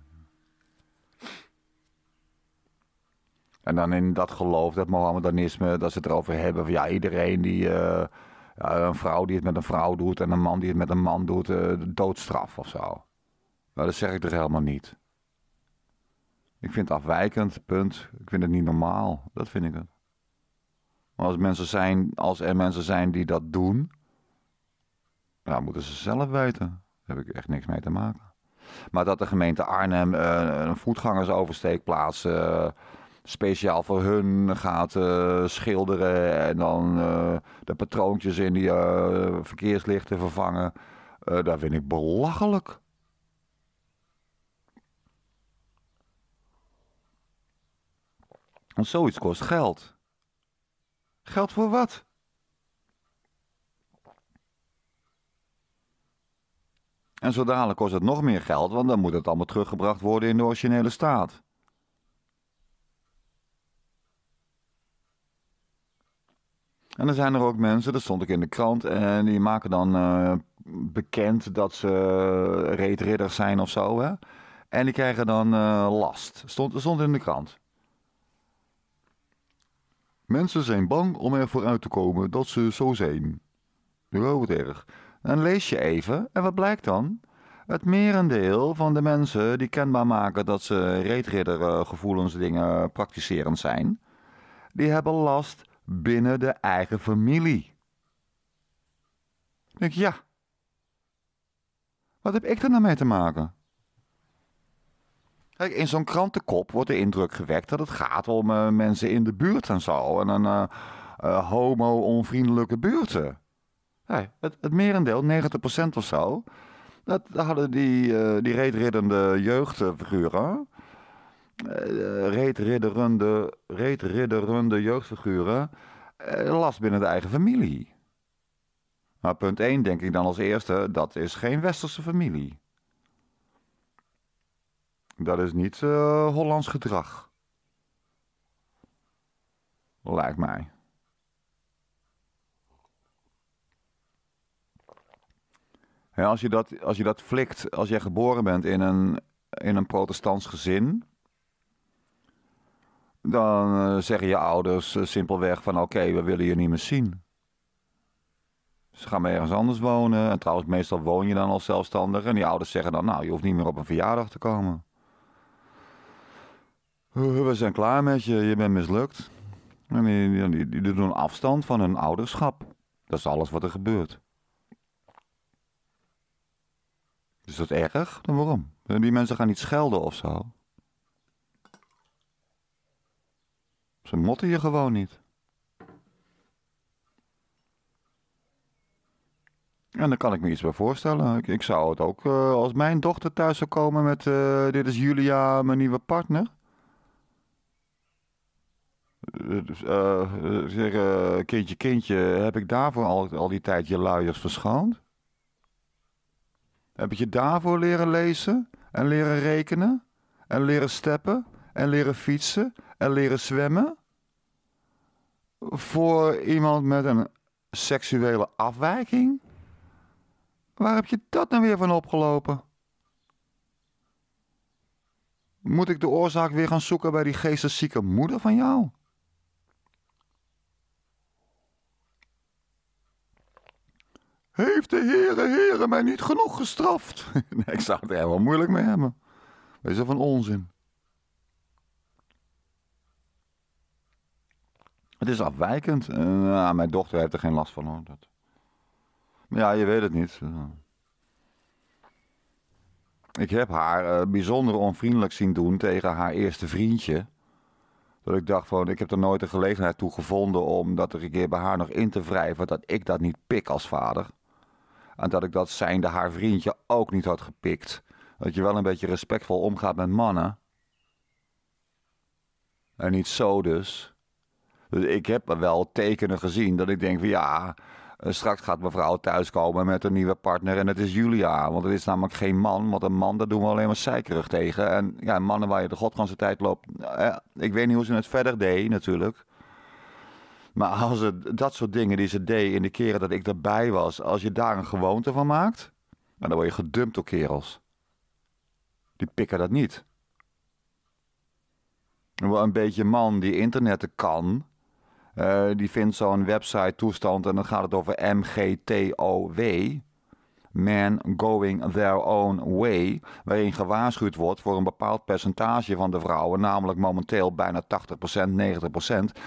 En dan in dat geloof, dat Mohammedanisme, dat ze het erover hebben van ja, iedereen die eh, een vrouw die het met een vrouw doet en een man die het met een man doet, doodstraf of zo. Nou, dat zeg ik er dus helemaal niet. Ik vind het afwijkend, punt. Ik vind het niet normaal, dat vind ik het. Maar als, mensen zijn, als er mensen zijn die dat doen, nou, moeten ze zelf weten. Daar heb ik echt niks mee te maken. Maar dat de gemeente Arnhem eh, een voetgangersoversteekplaats eh, speciaal voor hun gaat eh, schilderen. En dan de patroontjes in die verkeerslichten vervangen. Daar dat vind ik belachelijk. Want zoiets kost geld. Geld voor wat? En zo dadelijk kost het nog meer geld, want dan moet het allemaal teruggebracht worden in de originele staat. En dan zijn er ook mensen, dat stond ik in de krant, en eh, die maken dan eh, bekend dat ze reetridder zijn of zo. Hè? En die krijgen dan uh, last. Stond, stond in de krant. Mensen zijn bang om ervoor uit te komen dat ze zo zijn. Ja, wat erg. Dan lees je even en wat blijkt dan? Het merendeel van de mensen die kenbaar maken dat ze reetridder dingen praktiserend zijn, die hebben last binnen de eigen familie. Ik denk, ja, wat heb ik er nou mee te maken? Kijk, in zo'n krantenkop wordt de indruk gewekt dat het gaat om eh, mensen in de buurt en zo. En een uh, homo-onvriendelijke buurten het, het merendeel, 90% of zo, dat hadden die, uh, die reetriddende jeugdfiguren. Uh, eh, reetridderende, jeugdfiguren eh, last binnen de eigen familie. Maar punt 1 denk ik dan als eerste, dat is geen westerse familie. Dat is niet Hollands gedrag. Lijkt mij. Ja, als, je dat, als je dat flikt, als jij geboren bent in een, in een protestants gezin, dan eh, zeggen je ouders eh, simpelweg van oké, we willen je niet meer zien. Ze gaan maar ergens anders wonen. En trouwens, meestal woon je dan als zelfstandig. En die ouders zeggen dan, nou, je hoeft niet meer op een verjaardag te komen. Eh, we zijn klaar met je, je bent mislukt. En die, die, die doen afstand van hun ouderschap. Dat is alles wat er gebeurt. Is dat erg? Dan waarom? Die mensen gaan niet schelden of zo. Ze motten je gewoon niet. En dan kan ik me iets bij voorstellen. Ik, ik zou het ook, eh, als mijn dochter thuis zou komen met, eh, dit is Julia, mijn nieuwe partner. Eh, uh, dus, zeg, kindje, kindje, heb ik daarvoor al die tijd je luiers verschoond? heb je daarvoor leren lezen en leren rekenen en leren steppen en leren fietsen en leren zwemmen? Voor iemand met een seksuele afwijking? Waar heb je dat nou weer van opgelopen? Moet ik de oorzaak weer gaan zoeken bij die geesteszieke moeder van jou? Heeft de Heere, Heere mij niet genoeg gestraft? (laughs) nee, ik zou het er helemaal moeilijk mee hebben. Wees dat van onzin. Het is afwijkend. Eh, nou, mijn dochter heeft er geen last van hoor. Dat... Maar ja, je weet het niet. Ik heb haar eh, bijzonder onvriendelijk zien doen tegen haar eerste vriendje. Dat ik dacht van, ik heb er nooit de gelegenheid toe gevonden om dat er een keer bij haar nog in te wrijven dat ik dat niet pik als vader. En dat ik dat zijnde haar vriendje ook niet had gepikt. Dat je wel een beetje respectvol omgaat met mannen. En niet zo dus. Dus ik heb wel tekenen gezien dat ik denk van ja, eh, straks gaat mevrouw thuiskomen met een nieuwe partner en het is Julia. Want het is namelijk geen man, want een man daar doen we alleen maar zeikerig tegen. En ja, mannen waar je de godganse tijd loopt, eh, ik weet niet hoe ze het verder deed natuurlijk. Maar als het, dat soort dingen die ze deed in de keren dat ik erbij was, als je daar een gewoonte van maakt, dan word je gedumpt door kerels. Die pikken dat niet. Wel een beetje man die internetten kan, eh, die vindt zo'n website toestand en dan gaat het over MGTOW. Men Going Their Own Way, waarin gewaarschuwd wordt voor een bepaald percentage van de vrouwen, namelijk momenteel bijna 80%, 90%.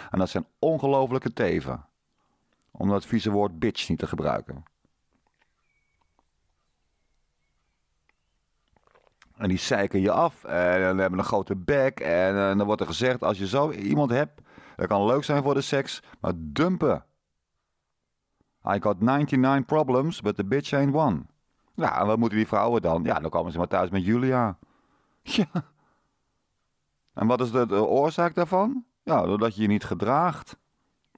En dat zijn ongelofelijke teven. Om dat vieze woord bitch niet te gebruiken. En die zeiken je af. En dan hebben een grote bek. en eh, dan wordt er gezegd: als je zo iemand hebt, dat kan leuk zijn voor de seks, maar dumpen. I got 99 problems, but the bitch ain't one. Ja, en wat moeten die vrouwen dan? Ja, dan komen ze maar thuis met Julia. (laughs) Ja. En wat is de, oorzaak daarvan? Ja, doordat je je niet gedraagt.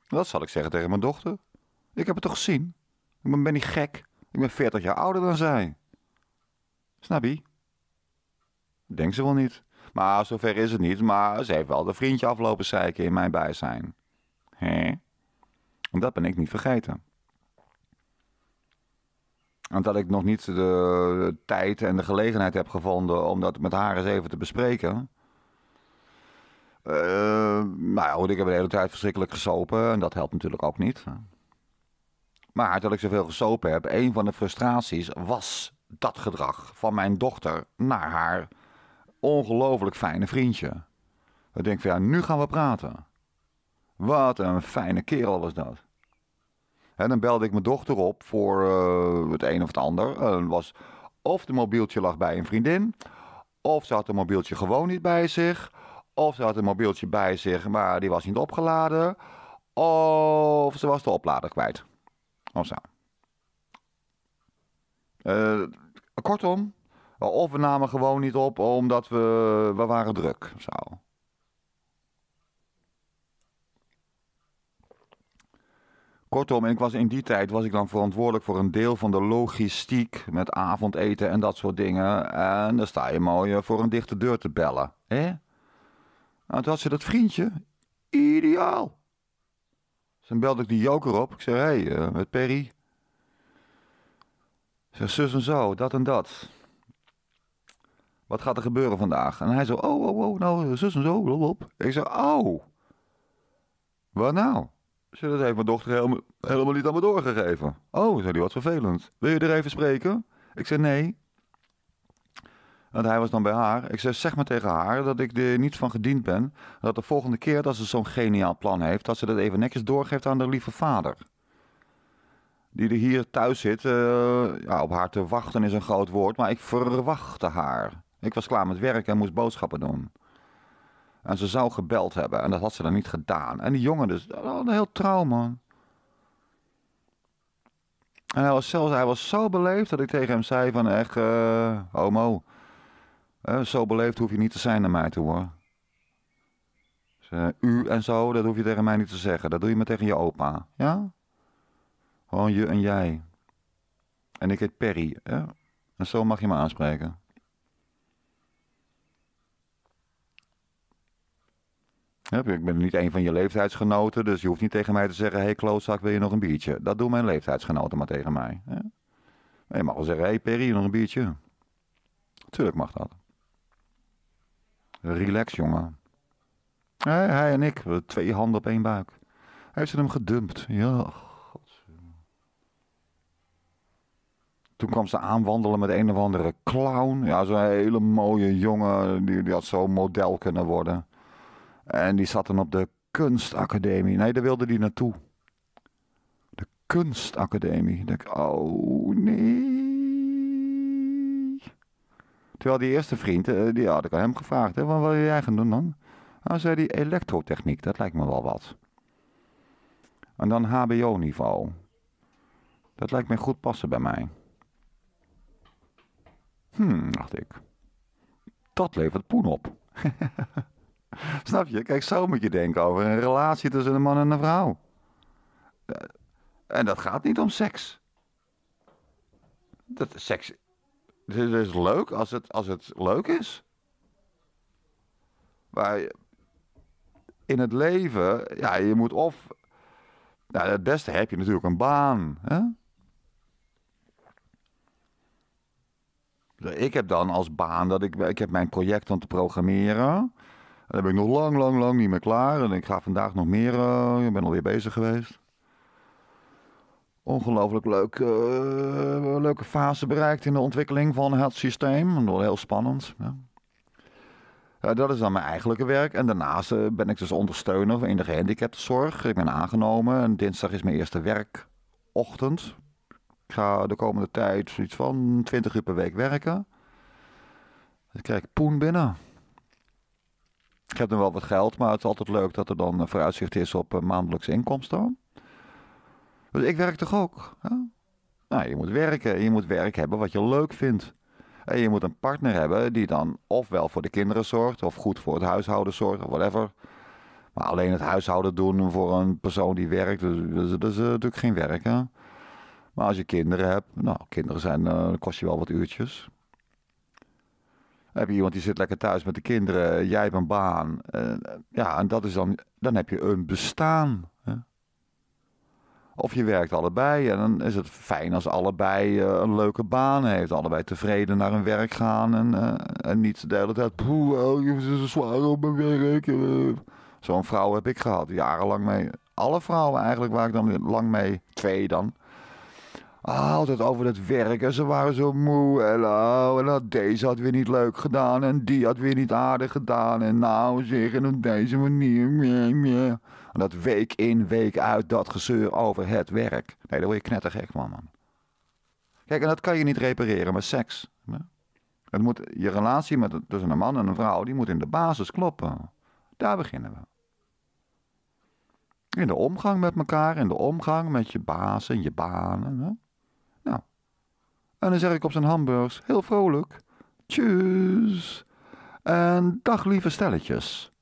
Dat zal ik zeggen tegen mijn dochter. Ik heb het toch gezien? Ik ben, ben niet gek. Ik ben 40 jaar ouder dan zij. Snap je? Denk ze wel niet. Maar zover is het niet, maar ze heeft wel de vriendje aflopen zeiken in mijn bijzijn. Hé? Dat ben ik niet vergeten dat ik nog niet de tijd en de gelegenheid heb gevonden om dat met haar eens even te bespreken. Eh, nou ja, goed, ik heb de hele tijd verschrikkelijk gesopen en dat helpt natuurlijk ook niet. Maar dat ik zoveel gesopen heb, een van de frustraties was dat gedrag van mijn dochter naar haar ongelooflijk fijne vriendje. Ik denk van ja, nu gaan we praten. Wat een fijne kerel was dat. En dan belde ik mijn dochter op voor eh, het een of het ander. Uh, was of de mobieltje lag bij een vriendin, of ze had een mobieltje gewoon niet bij zich, of ze had een mobieltje bij zich, maar die was niet opgeladen, of ze was de oplader kwijt. Of zo. Eh, kortom, of we namen gewoon niet op omdat we, we waren druk. Zo. Kortom, ik was in die tijd was ik dan verantwoordelijk voor een deel van de logistiek met avondeten en dat soort dingen. En dan sta je mooi eh, voor een dichte deur te bellen. Hè? En nou, toen had ze dat vriendje. Ideaal. Dus dan belde ik die joker op. Ik zei, hé, hey, eh, met Perry. zeg, zus en zo, dat en dat. Wat gaat er gebeuren vandaag? En hij zo, oh, oh, oh, nou, zus en zo, op. Ik zeg, oh. Wat nou? Ze, dat heeft mijn dochter helemaal, helemaal niet aan me doorgegeven. Oh, zei hij, wat vervelend. Wil je er even spreken? Ik zei nee. Want hij was dan bij haar. Ik zei, zeg maar tegen haar dat ik er niet van gediend ben. Dat de volgende keer dat ze zo'n geniaal plan heeft, dat ze dat even netjes doorgeeft aan haar lieve vader. Die er hier thuis zit, eh, ja, op haar te wachten is een groot woord, maar ik verwachtte haar. Ik was klaar met werk en moest boodschappen doen. En ze zou gebeld hebben en dat had ze dan niet gedaan. En die jongen dus, oh, een heel trouw man. En hij was, zelfs, hij was zo beleefd dat ik tegen hem zei van echt, eh, homo. Eh, zo beleefd hoef je niet te zijn naar mij toe hoor. Dus, eh, u en zo, dat hoef je tegen mij niet te zeggen. Dat doe je maar tegen je opa, ja? Gewoon je en jij. En ik heet Perry, hè? En zo mag je me aanspreken. Ik ben niet een van je leeftijdsgenoten, dus je hoeft niet tegen mij te zeggen: hey, klootzak, wil je nog een biertje? Dat doen mijn leeftijdsgenoten maar tegen mij. Je mag wel zeggen: hey, Perry, nog een biertje? Tuurlijk mag dat. Relax, jongen. hij en ik, twee handen op één buik. Hij heeft ze hem gedumpt. Ja, Toen kwam ze aanwandelen met een of andere clown. Ja, zo'n hele mooie jongen. Die, die had zo'n model kunnen worden. En die zat dan op de kunstacademie. Nee, daar wilde hij naartoe. De kunstacademie. Denk ik, oh nee. Terwijl die eerste vriend, eh, die had ik aan hem gevraagd. Hè, wat wil jij gaan doen dan? Hij zei die elektrotechniek, dat lijkt me wel wat. En dan hbo-niveau. Dat lijkt me goed passen bij mij. Hmm, dacht ik. Dat levert poen op. (laughs) (laughs) Snap je? Kijk, zo moet je denken over een relatie tussen een man en een vrouw. Eh, en dat gaat niet om seks. Dat seks het is leuk als het, als het leuk is. Maar in het leven, ja, je moet of... Nou, het beste heb je natuurlijk een baan. Hè? Ik heb dan als baan dat ik, ik heb mijn project om te programmeren. En daar ben ik nog lang, lang, lang niet meer klaar. En ik ga vandaag nog meer. Eh, ik ben alweer bezig geweest. Ongelooflijk leuk, eh, leuke fase bereikt in de ontwikkeling van het systeem. Dat heel spannend. Ja. dat is dan mijn eigenlijke werk. En daarnaast eh, ben ik dus ondersteuner in de gehandicaptenzorg. Ik ben aangenomen en dinsdag is mijn eerste werkochtend. Ik ga de komende tijd zoiets van 20 uur per week werken. Dan krijg ik poen binnen ik hebt dan wel wat geld, maar het is altijd leuk dat er dan vooruitzicht is op eh, maandelijkse inkomsten. Dus ik werk toch ook? Hè? Nou, je moet werken. Je moet werk hebben wat je leuk vindt. En je moet een partner hebben die dan ofwel voor de kinderen zorgt, of goed voor het huishouden zorgt, of whatever. Maar alleen het huishouden doen voor een persoon die werkt, dat is, dus, dus, eh, natuurlijk geen werk. Hè? Maar als je kinderen hebt, nou, kinderen zijn, eh, kost je wel wat uurtjes heb je iemand die zit lekker thuis met de kinderen. Jij hebt een baan. Eh, ja, en dat is dan, dan heb je een bestaan. Hè? Of je werkt allebei en dan is het fijn als allebei eh, een leuke baan heeft. Allebei tevreden naar hun werk gaan en, eh, niet de hele tijd... Poeh, oh, het is zwaar op mijn werk. Zo'n vrouw heb ik gehad, jarenlang mee. Alle vrouwen eigenlijk waar ik dan lang mee, twee dan altijd over het werk en ze waren zo moe. Oh, en, oh, dat deze had weer niet leuk gedaan en die had weer niet aardig gedaan. En nou zeg, en op deze manier. meer, meer. En dat week in, week uit, dat gezeur over het werk. Nee, daar word je knettergek van, man. Kijk, en dat kan je niet repareren met seks. Het moet, je relatie met, tussen een man en een vrouw, die moet in de basis kloppen. Daar beginnen we. In de omgang met elkaar, in de omgang met je baas en je banen. Hè? En dan zeg ik op zijn hamburgers heel vrolijk: Tjus. En dag lieve stelletjes.